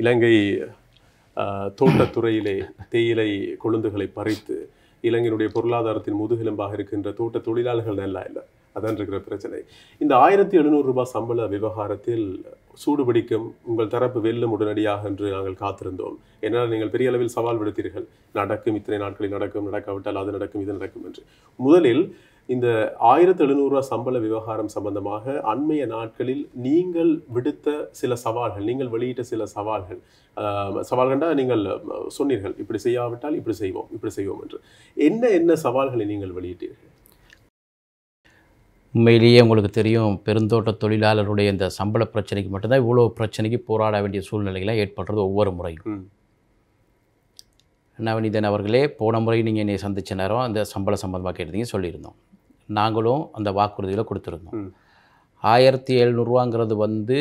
இலங்கை தோட்டத்துறையிலே தேயிலை கொழுந்துகளை பறித்து இலங்கையினுடைய பொருளாதாரத்தின் முதுகெலும்பாக இருக்கின்ற தோட்ட தொழிலாளர்கள் எல்லாம் இல்லை அதான் இருக்கிற பிரச்சனை இந்த ஆயிரத்தி எழுநூறு ரூபாய் சம்பள விவகாரத்தில் சூடுபிடிக்கும் உங்கள் தரப்பு வெல்லும் உடனடியாக என்று நாங்கள் காத்திருந்தோம் என்னால் நீங்கள் பெரிய அளவில் சவால் விடுத்தீர்கள் நடக்கும் இத்தனை நாட்களில் நடக்கும் நடக்காவிட்டால் அது நடக்கும் இது நடக்கும் என்று முதலில் இந்த ஆயிரத்து எழுநூறுவா சம்பள விவகாரம் சம்பந்தமாக அண்மைய நாட்களில் நீங்கள் விடுத்த சில சவால்கள் நீங்கள் வெளியிட்ட சில சவால்கள் சவால்கள்டா நீங்கள் சொன்னீர்கள் இப்படி செய்யாவிட்டால் இப்படி செய்வோம் இப்படி செய்வோம் என்று என்ன என்ன சவால்களை நீங்கள் வெளியிட்டீர்கள் உண்மையிலேயே உங்களுக்கு தெரியும் பெருந்தோட்ட தொழிலாளருடைய இந்த சம்பள பிரச்சனைக்கு மட்டும்தான் இவ்வளோ பிரச்சனைக்கு போராட வேண்டிய சூழ்நிலைகளாக ஏற்படுறது ஒவ்வொரு முறையும் நவநீதன் அவர்களே போன முறை நீங்கள் என்னை சந்தித்த நேரம் அந்த சம்பள சம்பந்தமாக கேட்டதையும் சொல்லியிருந்தோம் நாங்களும் அந்த வாக்குறுதியில் கொடுத்துருந்தோம் ஆயிரத்தி எழுநூறுவாங்கிறது வந்து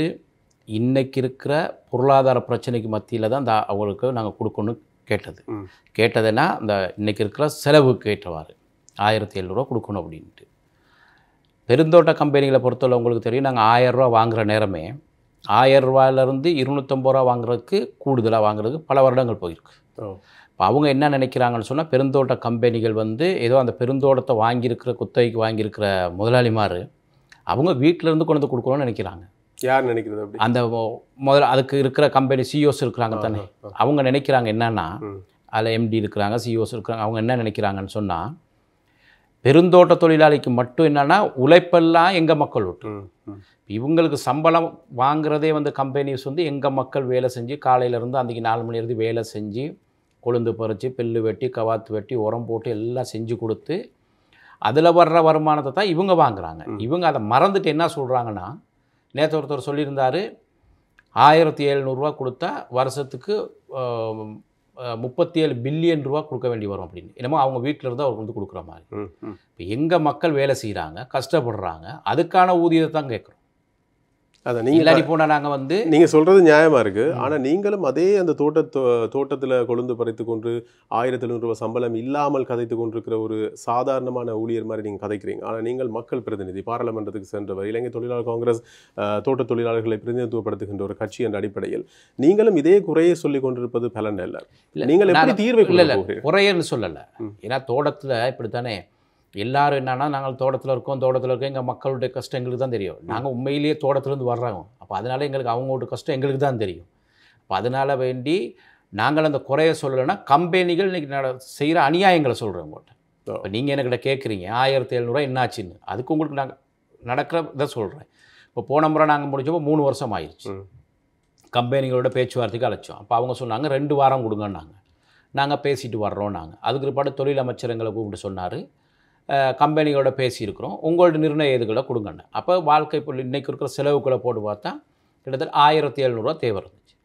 இன்றைக்கி இருக்கிற பொருளாதார பிரச்சனைக்கு மத்தியில் தான் அந்த அவங்களுக்கு நாங்கள் கொடுக்கணும்னு கேட்டது கேட்டதுன்னா அந்த இன்றைக்கி இருக்கிற செலவு கேட்டவாறு ஆயிரத்தி எழுநூறுவா கொடுக்கணும் அப்படின்ட்டு பெருந்தோட்ட கம்பெனிகளை பொறுத்தவரை உங்களுக்கு தெரியும் நாங்கள் ஆயரூவா வாங்குகிற நேரமே ரூபாயிலேருந்து இருநூற்றம்பது ரூபா வாங்குறதுக்கு கூடுதலாக வாங்குறதுக்கு பல வருடங்கள் போயிருக்கு இப்போ அவங்க என்ன நினைக்கிறாங்கன்னு சொன்னால் பெருந்தோட்ட கம்பெனிகள் வந்து ஏதோ அந்த பெருந்தோட்டத்தை வாங்கியிருக்கிற குத்தகைக்கு வாங்கியிருக்கிற முதலாளிமார் அவங்க வீட்டிலேருந்து கொண்டு வந்து கொடுக்கணும்னு நினைக்கிறாங்க யார் நினைக்கிறது அப்படி அந்த முதல்ல அதுக்கு இருக்கிற கம்பெனி சிஇஓஸ் e இருக்கிறாங்க தானே அவங்க நினைக்கிறாங்க என்னென்னா அதில் எம்டி இருக்கிறாங்க சிஓஸ் e இருக்கிறாங்க அவங்க என்ன நினைக்கிறாங்கன்னு சொன்னால் பெருந்தோட்ட தொழிலாளிக்கு மட்டும் என்னென்னா உழைப்பெல்லாம் எங்கள் மக்கள் விட்டு இவங்களுக்கு சம்பளம் வாங்குறதே வந்து கம்பெனிஸ் வந்து எங்கள் மக்கள் வேலை செஞ்சு காலையிலேருந்து அன்றைக்கி நாலு மணி இருந்து வேலை செஞ்சு கொழுந்து பறித்து பில்லு வெட்டி கவாத்து வெட்டி உரம் போட்டு எல்லாம் செஞ்சு கொடுத்து அதில் வர்ற வருமானத்தை தான் இவங்க வாங்குகிறாங்க இவங்க அதை மறந்துட்டு என்ன சொல்கிறாங்கன்னா நேற்று ஒருத்தர் சொல்லியிருந்தார் ஆயிரத்தி எழுநூறுரூவா கொடுத்தா வருஷத்துக்கு முப்பத்தி ஏழு பில்லியன் ரூபா கொடுக்க வேண்டி வரும் அப்படின்னு என்னமோ அவங்க வீட்டில் இருந்து அவர் வந்து கொடுக்குற மாதிரி இப்போ எங்கள் மக்கள் வேலை செய்கிறாங்க கஷ்டப்படுறாங்க அதுக்கான ஊதியத்தை தான் கேட்குறோம் அதை நீங்கள் போனால் நாங்கள் வந்து நீங்கள் சொல்கிறது நியாயமாக இருக்குது ஆனால் நீங்களும் அதே அந்த தோட்டத்தோ தோட்டத்தில் கொழுந்து பறைத்து கொண்டு ஆயிரத்தி எழுநூறுபா சம்பளம் இல்லாமல் கதைத்து கொண்டிருக்கிற ஒரு சாதாரணமான ஊழியர் மாதிரி நீங்கள் கதைக்கிறீங்க ஆனால் நீங்கள் மக்கள் பிரதிநிதி பாராளுமன்றத்துக்கு சென்றவர் இலங்கை தொழிலாளர் காங்கிரஸ் தோட்ட தொழிலாளர்களை பிரதிநிதித்துவப்படுத்துகின்ற ஒரு கட்சி என்ற அடிப்படையில் நீங்களும் இதே குறையை சொல்லி கொண்டிருப்பது பலன் அல்ல நீங்கள் எப்படி தீர்வு இல்லை குறையன்னு சொல்லலை ஏன்னா தோட்டத்தில் இப்படித்தானே எல்லாரும் என்னென்னா நாங்கள் தோட்டத்தில் இருக்கோம் தோட்டத்தில் இருக்கோம் எங்கள் மக்களுடைய கஷ்டம் எங்களுக்கு தான் தெரியும் நாங்கள் உண்மையிலேயே தோட்டத்துலேருந்து வர்றாங்க அப்போ அதனால் எங்களுக்கு அவங்களோட கஷ்டம் எங்களுக்கு தான் தெரியும் அப்போ அதனால வேண்டி நாங்கள் அந்த குறைய சொல்லலைன்னா கம்பெனிகள் இன்றைக்கி செய்கிற அநியாயங்களை சொல்கிறோம் உங்கள்கிட்ட இப்போ நீங்கள் என்கிட்ட கேட்குறீங்க ஆயிரத்தி எழுநூறுவா என்னாச்சுன்னு அதுக்கு உங்களுக்கு நாங்கள் நடக்கிற இதை சொல்கிறேன் இப்போ போன முறை நாங்கள் முடிச்சப்போ மூணு வருஷம் ஆயிடுச்சு கம்பெனிகளோட பேச்சுவார்த்தைக்கு அழைச்சோம் அப்போ அவங்க சொன்னாங்க ரெண்டு வாரம் கொடுங்கன்னாங்க நாங்கள் பேசிட்டு வர்றோம் நாங்கள் அதுக்கு பிற்பாடு தொழில் அமைச்சரங்களை கூப்பிட்டு சொன்னார் கம்பெனிகளோட பேசியிருக்கிறோம் உங்களோட நிர்ணய இதுகளை கொடுங்கன்னு அப்போ வாழ்க்கை பொருள் இன்றைக்கி இருக்கிற செலவுகளை போட்டு பார்த்தா கிட்டத்தட்ட ஆயிரத்தி எழுநூறுவா தேவை இருந்துச்சு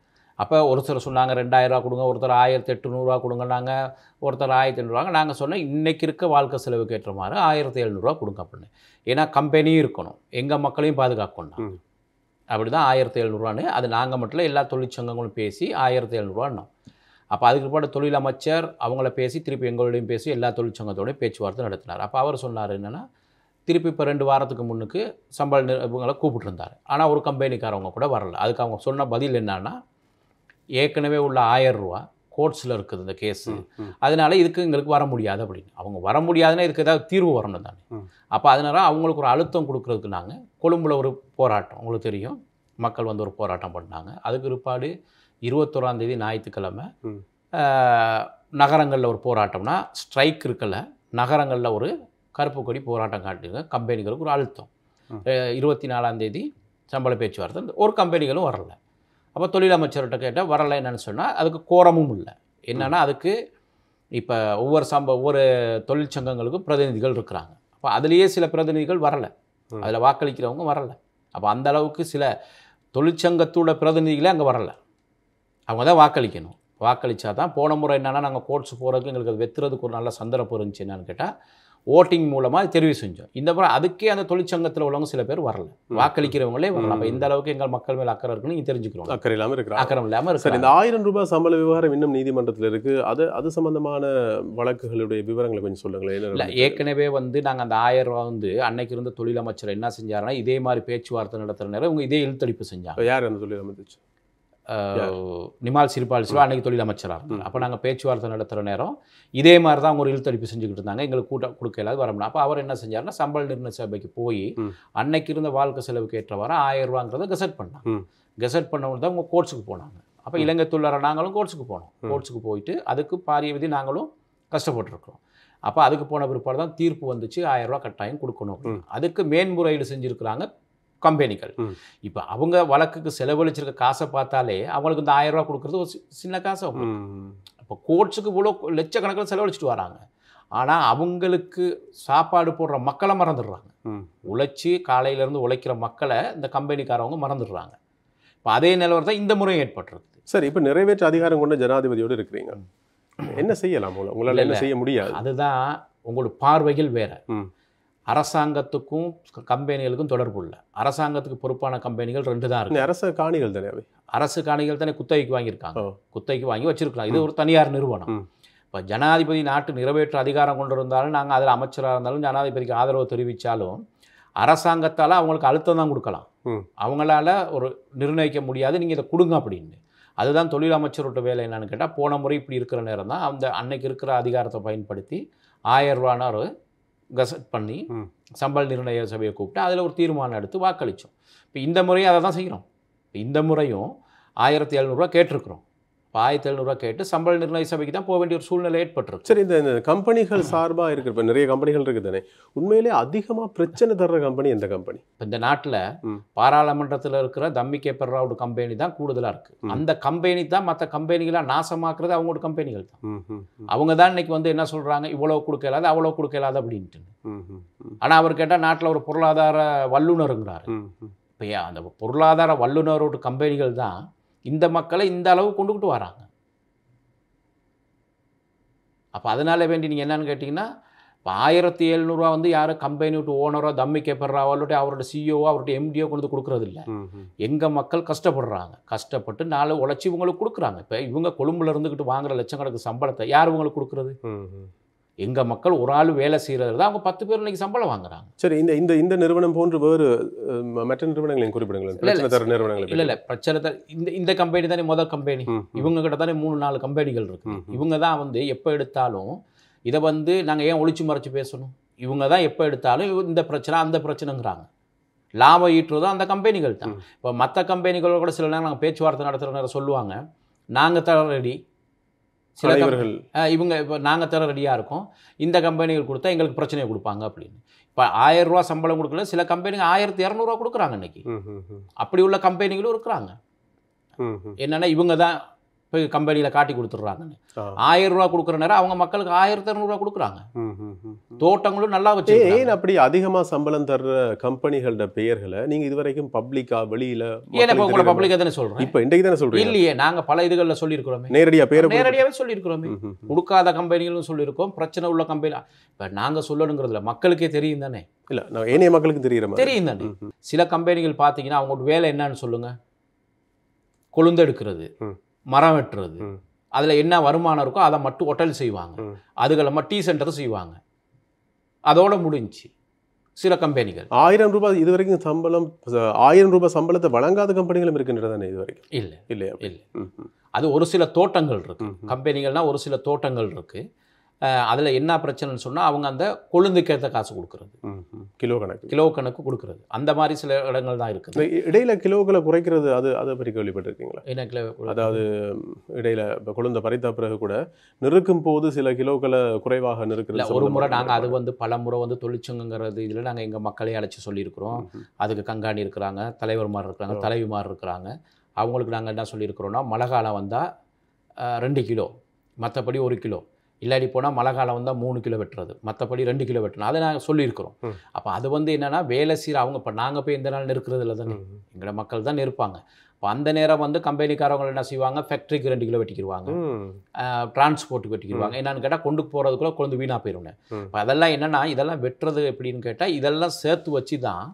அப்போ ஒருத்தர் சொன்னாங்க ரெண்டாயிரரூவா கொடுங்க ஒருத்தர் ஆயிரத்தி எட்டுநூறுவா கொடுங்க நாங்கள் ஒருத்தர் ஆயிரத்தி எழுநூறுவாங்க நாங்கள் சொன்னால் இன்றைக்கி இருக்க வாழ்க்கை செலவுக்கு ஏற்ற மாதிரி ஆயிரத்தி எழுநூறுவா கொடுங்க அப்படின்னு ஏன்னா கம்பெனியும் இருக்கணும் எங்கள் மக்களையும் பாதுகாக்கணும் அப்படி தான் ஆயிரத்தி எழுநூறுவான்னு அது நாங்கள் மட்டும் எல்லா தொழிற்சங்கங்களும் பேசி ஆயிரத்தி எழுநூறுவான்னோம் அப்போ அதுக்கு பிற்பாடு தொழில் அமைச்சர் அவங்கள பேசி திருப்பி எங்களோடையும் பேசி எல்லா தொழிற்சங்கத்தோடையும் பேச்சுவார்த்தை நடத்தினார் அப்போ அவர் சொன்னார் என்னென்னா திருப்பி இப்போ ரெண்டு வாரத்துக்கு முன்னுக்கு சம்பள இவங்களை கூப்பிட்டுருந்தார் ஆனால் ஒரு கம்பெனிக்காரவங்க கூட வரல அதுக்கு அவங்க சொன்ன பதில் என்னன்னா ஏற்கனவே உள்ள ரூபா கோர்ட்ஸில் இருக்குது இந்த கேஸு அதனால இதுக்கு எங்களுக்கு வர முடியாது அப்படின்னு அவங்க வர முடியாதுன்னா இதுக்கு ஏதாவது தீர்வு வரணும் தானே அப்போ அதனால அவங்களுக்கு ஒரு அழுத்தம் கொடுக்குறதுக்கு நாங்கள் கொழும்பில் ஒரு போராட்டம் உங்களுக்கு தெரியும் மக்கள் வந்து ஒரு போராட்டம் பண்ணாங்க அதுக்கு பிற்பாடு தேதி ஞாயிற்றுக்கிழமை நகரங்களில் ஒரு போராட்டம்னா ஸ்ட்ரைக் இருக்கல நகரங்களில் ஒரு கருப்பு கொடி போராட்டம் காட்டுங்க கம்பெனிகளுக்கு ஒரு அழுத்தம் இருபத்தி நாலாந்தேதி சம்பள பேச்சுவார்த்தை ஒரு கம்பெனிகளும் வரல அப்போ தொழில் அமைச்சர்கிட்ட கேட்டால் வரலை என்னென்னு சொன்னால் அதுக்கு கோரமும் இல்லை என்னென்னா அதுக்கு இப்போ ஒவ்வொரு சம்ப ஒவ்வொரு தொழிற்சங்கங்களுக்கும் பிரதிநிதிகள் இருக்கிறாங்க அப்போ அதுலேயே சில பிரதிநிதிகள் வரலை அதில் வாக்களிக்கிறவங்க வரலை அப்போ அந்த அளவுக்கு சில தொழிற்சங்கத்தோட பிரதிநிதிகளே அங்கே வரலை அவங்க தான் வாக்களிக்கணும் வாக்களித்தா தான் போன முறை என்னென்னா நாங்கள் கோட்ஸ் போகிறதுக்கு எங்களுக்கு அது வெத்துறதுக்கு ஒரு நல்ல சந்தர்ப்பம் இருந்துச்சு என்னன்னு கேட்டால் ஓட்டிங் மூலமாக தெரிவு செஞ்சோம் இந்த முறை அதுக்கே அந்த தொழிற்சங்கத்தில் உள்ளவங்க சில பேர் வரல வாக்களிக்கிறவங்களே வரல அப்போ இந்த அளவுக்கு எங்கள் மக்கள் மேல் அக்கறை இருக்குன்னு நீங்கள் தெரிஞ்சுக்கிறோம் அக்கறை இல்லாமல் இருக்கிற அக்கறம் இல்லாமல் இருக்கு இந்த ஆயிரம் ரூபாய் சம்பள விவகாரம் இன்னும் நீதிமன்றத்தில் இருக்குது அது அது சம்பந்தமான வழக்குகளுடைய விவரங்களை கொஞ்சம் சொல்லுங்களேன் இல்லை ஏற்கனவே வந்து நாங்கள் அந்த ஆயிரம் ரூபா வந்து அன்னைக்கு இருந்த தொழிலமைச்சர் என்ன செஞ்சாருன்னா இதே மாதிரி பேச்சுவார்த்தை நடத்துகிற நேரம் இவங்க இதே இழுத்தடிப்பு செஞ்சாங்க யார் அந்த தொழிலமைச்சர் நிமால் சிறுபால் சிவா mm. அன்றைக்கு தொழில் அமைச்சராக இருந்தார் mm. அப்போ நாங்கள் பேச்சுவார்த்தை நடத்துகிற நேரம் இதே மாதிரி தான் ஒரு இழுத்தடிப்பு செஞ்சுக்கிட்டு இருந்தாங்க எங்களுக்கு கூட்டம் கொடுக்க இல்லாத வரமுடியும் அப்போ அவர் என்ன செஞ்சார்னா சம்பள நிர்ணய சபைக்கு போய் mm. அன்னைக்கு இருந்த வாழ்க்கை செலவுக்கு வர ஆயிரம் ரூபாங்கிறத கெசட் பண்ணாங்க கெசட் பண்ணவங்க தான் அவங்க கோர்ட்ஸுக்கு போனாங்க அப்போ இலங்கை தொழிலாளர் நாங்களும் கோர்ட்ஸுக்கு போனோம் கோர்ட்ஸுக்கு போயிட்டு அதுக்கு பாரிய விதி நாங்களும் கஷ்டப்பட்டுருக்கோம் அப்போ அதுக்கு போன பிற்பாடு தான் தீர்ப்பு வந்துச்சு ஆயிரம் ரூபா கட்டாயம் கொடுக்கணும் அதுக்கு மேன்முறையீடு செஞ்சுருக்கிறாங்க கம்பெனிகள் இப்போ அவங்க வழக்குக்கு செலவழிச்சிருக்க காசை பார்த்தாலே அவங்களுக்கு இந்த ஆயிரம் ரூபா கொடுக்குறது ஒரு சின்ன காசு இப்போ கோட்ஸுக்கு இவ்வளோ லட்சக்கணக்கில் செலவழிச்சிட்டு வராங்க ஆனால் அவங்களுக்கு சாப்பாடு போடுற மக்களை மறந்துடுறாங்க உழைச்சி காலையிலேருந்து உழைக்கிற மக்களை இந்த கம்பெனிக்காரவங்க மறந்துடுறாங்க இப்போ அதே நிலவரம் தான் இந்த முறையும் ஏற்பட்டுருக்கு சரி இப்போ நிறைவேற்ற அதிகாரம் கொண்ட ஜனாதிபதியோடு இருக்கிறீங்க என்ன செய்யலாம் உங்களால் என்ன செய்ய முடியாது அதுதான் உங்களோட பார்வைகள் வேறு அரசாங்கத்துக்கும் கம்பெனிகளுக்கும் தொடர்பு இல்லை அரசாங்கத்துக்கு பொறுப்பான கம்பெனிகள் ரெண்டு தான் இருக்கு அரசு காணிகள் தானே அரசு காணிகள் தானே குத்தகைக்கு வாங்கியிருக்காங்க குத்தகைக்கு வாங்கி வச்சிருக்கலாம் இது ஒரு தனியார் நிறுவனம் இப்போ ஜனாதிபதி நாட்டு நிறைவேற்ற அதிகாரம் கொண்டு வந்தாலும் நாங்கள் அதில் அமைச்சராக இருந்தாலும் ஜனாதிபதிக்கு ஆதரவு தெரிவித்தாலும் அரசாங்கத்தால் அவங்களுக்கு அழுத்தம் தான் கொடுக்கலாம் அவங்களால ஒரு நிர்ணயிக்க முடியாது நீங்கள் இதை கொடுங்க அப்படின்னு அதுதான் தொழில் அமைச்சரோட வேலை என்னன்னு கேட்டால் போன முறை இப்படி இருக்கிற நேரம் தான் அந்த அன்னைக்கு இருக்கிற அதிகாரத்தை பயன்படுத்தி ஆயிரம் ரூபான ஒரு கசட் பண்ணி சம்பள நிர்ணய சபையை கூப்பிட்டு அதில் ஒரு தீர்மானம் எடுத்து வாக்களித்தோம் இப்போ இந்த முறையும் அதை தான் செய்கிறோம் இந்த முறையும் ஆயிரத்தி எழுநூறுவா கேட்டிருக்கிறோம் இப்போ ஆயிரத்தி எழுநூறுவா கேட்டு சம்பள நிர்ணய சபைக்கு தான் போக வேண்டிய ஒரு சூழ்நிலை ஏற்பட்டுருக்கு சரி இந்த கம்பெனிகள் சார்பாக இருக்கிற இப்போ நிறைய கம்பெனிகள் இருக்குது தானே உண்மையிலே அதிகமாக பிரச்சனை தர்ற கம்பெனி எந்த கம்பெனி இப்போ இந்த நாட்டில் பாராளுமன்றத்தில் இருக்கிற தம்மிகே பெர்ராவோட கம்பெனி தான் கூடுதலாக இருக்குது அந்த கம்பெனி தான் மற்ற கம்பெனிகளாக நாசமாக்குறது அவங்களோட கம்பெனிகள் தான் அவங்க தான் இன்னைக்கு வந்து என்ன சொல்கிறாங்க இவ்வளோ கொடுக்க இல்லாத அவ்வளோ கொடுக்க இல்லாத அப்படின்ட்டு ஆனால் அவர் கேட்டால் நாட்டில் ஒரு பொருளாதார வல்லுநருங்கிறாரு இப்போ அந்த பொருளாதார வல்லுநரோட கம்பெனிகள் தான் இந்த மக்களை இந்த அளவு கொண்டுக்கிட்டு வராங்க அப்போ அதனால் வேண்டி நீங்கள் என்னென்னு கேட்டிங்கன்னா இப்போ ஆயிரத்தி எழுநூறுவா வந்து யாரும் கம்பெனி விட்டு ஓனரோ தம்மி கேப்படுறாவோ அல்லட்டு அவரோட சிஇஓ அவர்கிட்ட எம்டிஓ கொண்டு கொடுக்குறது இல்லை எங்கள் மக்கள் கஷ்டப்படுறாங்க கஷ்டப்பட்டு நாலு உழைச்சி இவங்களுக்கு கொடுக்குறாங்க இப்போ இவங்க கொழும்புல இருந்துக்கிட்டு வாங்குற லட்சக்கணக்கு சம்பளத்தை யார் இவங்களுக்கு கொடுக்குறது எங்கள் மக்கள் ஒரு ஆள் வேலை செய்கிறது தான் அவங்க பத்து பேர் இன்னைக்கு சம்பளம் வாங்குறாங்க சரி இந்த இந்த இந்த நிறுவனம் போன்ற வேறு மற்ற நிறுவனங்களையும் குறிப்பிடுங்களேன் பிரச்சனை நிறுவனங்கள் இல்லை இல்லை பிரச்சனை தர இந்த இந்த கம்பெனி தானே முதல் கம்பெனி இவங்க கிட்ட தானே மூணு நாலு கம்பெனிகள் இருக்கு இவங்க தான் வந்து எப்போ எடுத்தாலும் இதை வந்து நாங்கள் ஏன் ஒழிச்சு மறைச்சு பேசணும் இவங்க தான் எப்போ எடுத்தாலும் இந்த பிரச்சனை அந்த பிரச்சனைங்கிறாங்க லாபம் ஈட்டுறதும் அந்த கம்பெனிகள் தான் இப்போ மற்ற கம்பெனிகளோட கூட சில நேரம் நாங்கள் பேச்சுவார்த்தை நடத்துகிற நேரம் சொல்லுவாங்க நாங்கள் தர ரெடி சில தலைவர்கள் இவங்க இப்போ நாங்கள் தர ரெடியாக இருக்கோம் இந்த கம்பெனிகள் கொடுத்தா எங்களுக்கு பிரச்சனையை கொடுப்பாங்க அப்படின்னு இப்போ ஆயிரம் ரூபா சம்பளம் கொடுக்கல சில கம்பெனிங்க ஆயிரத்தி இரநூறுவா கொடுக்குறாங்க இன்னைக்கு அப்படி உள்ள கம்பெனிகளும் இருக்கிறாங்க என்னென்னா இவங்க தான் போய் கம்பெனியில் காட்டி கொடுத்துட்றாங்கன்னு ஆயிரம் ரூபா கொடுக்குற நேரம் அவங்க மக்களுக்கு ஆயிரத்தி இரநூறுவா கொடுக்குறாங்க தோட்டங்களும் நல்லா வச்சு ஏன் அப்படி அதிகமாக சம்பளம் தர்ற கம்பெனிகளோட பெயர்களை நீங்கள் இது வரைக்கும் பப்ளிக்கா வெளியில் ஏன்னா இப்போ உங்களை பப்ளிக்காக தானே சொல்கிறேன் இப்போ இன்றைக்கு தானே சொல்கிறேன் இல்லையே நாங்கள் பல இதுகளில் சொல்லியிருக்கிறோமே நேரடியாக பேர் நேரடியாகவே சொல்லியிருக்கிறோமே கொடுக்காத கம்பெனிகளும் சொல்லியிருக்கோம் பிரச்சனை உள்ள கம்பெனி இப்போ நாங்கள் சொல்லணுங்கிறதுல மக்களுக்கே தெரியும் தானே இல்லை நான் ஏனைய மக்களுக்கு தெரியுற மாதிரி தெரியும் தானே சில கம்பெனிகள் பார்த்தீங்கன்னா அவங்களோட வேலை என்னன்னு சொல்லுங்கள் கொழுந்தெடுக்கிறது மரம் வெட்டுறது அதில் என்ன வருமானம் இருக்கோ அதை மட்டும் ஒட்டல் செய்வாங்க அதுகளமா டீ சென்டர் செய்வாங்க அதோட முடிஞ்சு சில கம்பெனிகள் ஆயிரம் ரூபாய் இது வரைக்கும் சம்பளம் ஆயிரம் ரூபாய் சம்பளத்தை வழங்காத கம்பெனிகளும் தானே இது வரைக்கும் இல்லை இல்லை இல்லை அது ஒரு சில தோட்டங்கள் இருக்கு கம்பெனிகள்னால் ஒரு சில தோட்டங்கள் இருக்குது அதில் என்ன பிரச்சனைன்னு சொன்னால் அவங்க அந்த கொழுந்துக்கு காசு கொடுக்குறது கிலோ கணக்கு கிலோ கணக்கு கொடுக்குறது அந்த மாதிரி சில இடங்கள் தான் இருக்குது இடையில் கிலோக்களை குறைக்கிறது அது அதை பற்றி கேள்விப்பட்டிருக்கீங்களா என்ன கிலோ அதாவது இடையில் இப்போ கொழுந்த பறித்த பிறகு கூட நெருக்கும் போது சில கிலோக்களை குறைவாக நிறுக்கிறது ஒரு முறை நாங்கள் அது வந்து பல முறை வந்து தொழிற்சங்கங்கிறது இதில் நாங்கள் எங்கள் மக்களே அழைச்சி சொல்லியிருக்கிறோம் அதுக்கு கங்காணி இருக்கிறாங்க தலைவர் மாதிரி இருக்கிறாங்க மாதிரி இருக்கிறாங்க அவங்களுக்கு நாங்கள் என்ன சொல்லியிருக்கிறோன்னா மழை காலம் வந்தால் ரெண்டு கிலோ மற்றபடி ஒரு கிலோ இல்லாடி போனால் மழை காலம் வந்தால் மூணு கிலோ வெட்டுறது மற்றபடி ரெண்டு கிலோ வெட்டணும் அதை நாங்கள் சொல்லியிருக்கிறோம் அப்போ அது வந்து என்னென்னா வேலை செய்கிற அவங்க இப்போ நாங்கள் போய் எந்த நாள் நிற்கிறது இல்லை தானே எங்களோட மக்கள் தான் நிற்பாங்க இப்போ அந்த நேரம் வந்து கம்பெனிக்காரவங்க என்ன செய்வாங்க ஃபேக்ட்ரிக்கு ரெண்டு கிலோ வெட்டிக்கிடுவாங்க டிரான்ஸ்போர்ட்டுக்கு வெட்டிக்கிடுவாங்க என்னன்னு கேட்டால் கொண்டு போகிறதுக்குள்ளே கொண்டு வீணாக போயிடுங்க இப்போ அதெல்லாம் என்னென்னா இதெல்லாம் வெட்டுறது எப்படின்னு கேட்டால் இதெல்லாம் சேர்த்து வச்சு தான்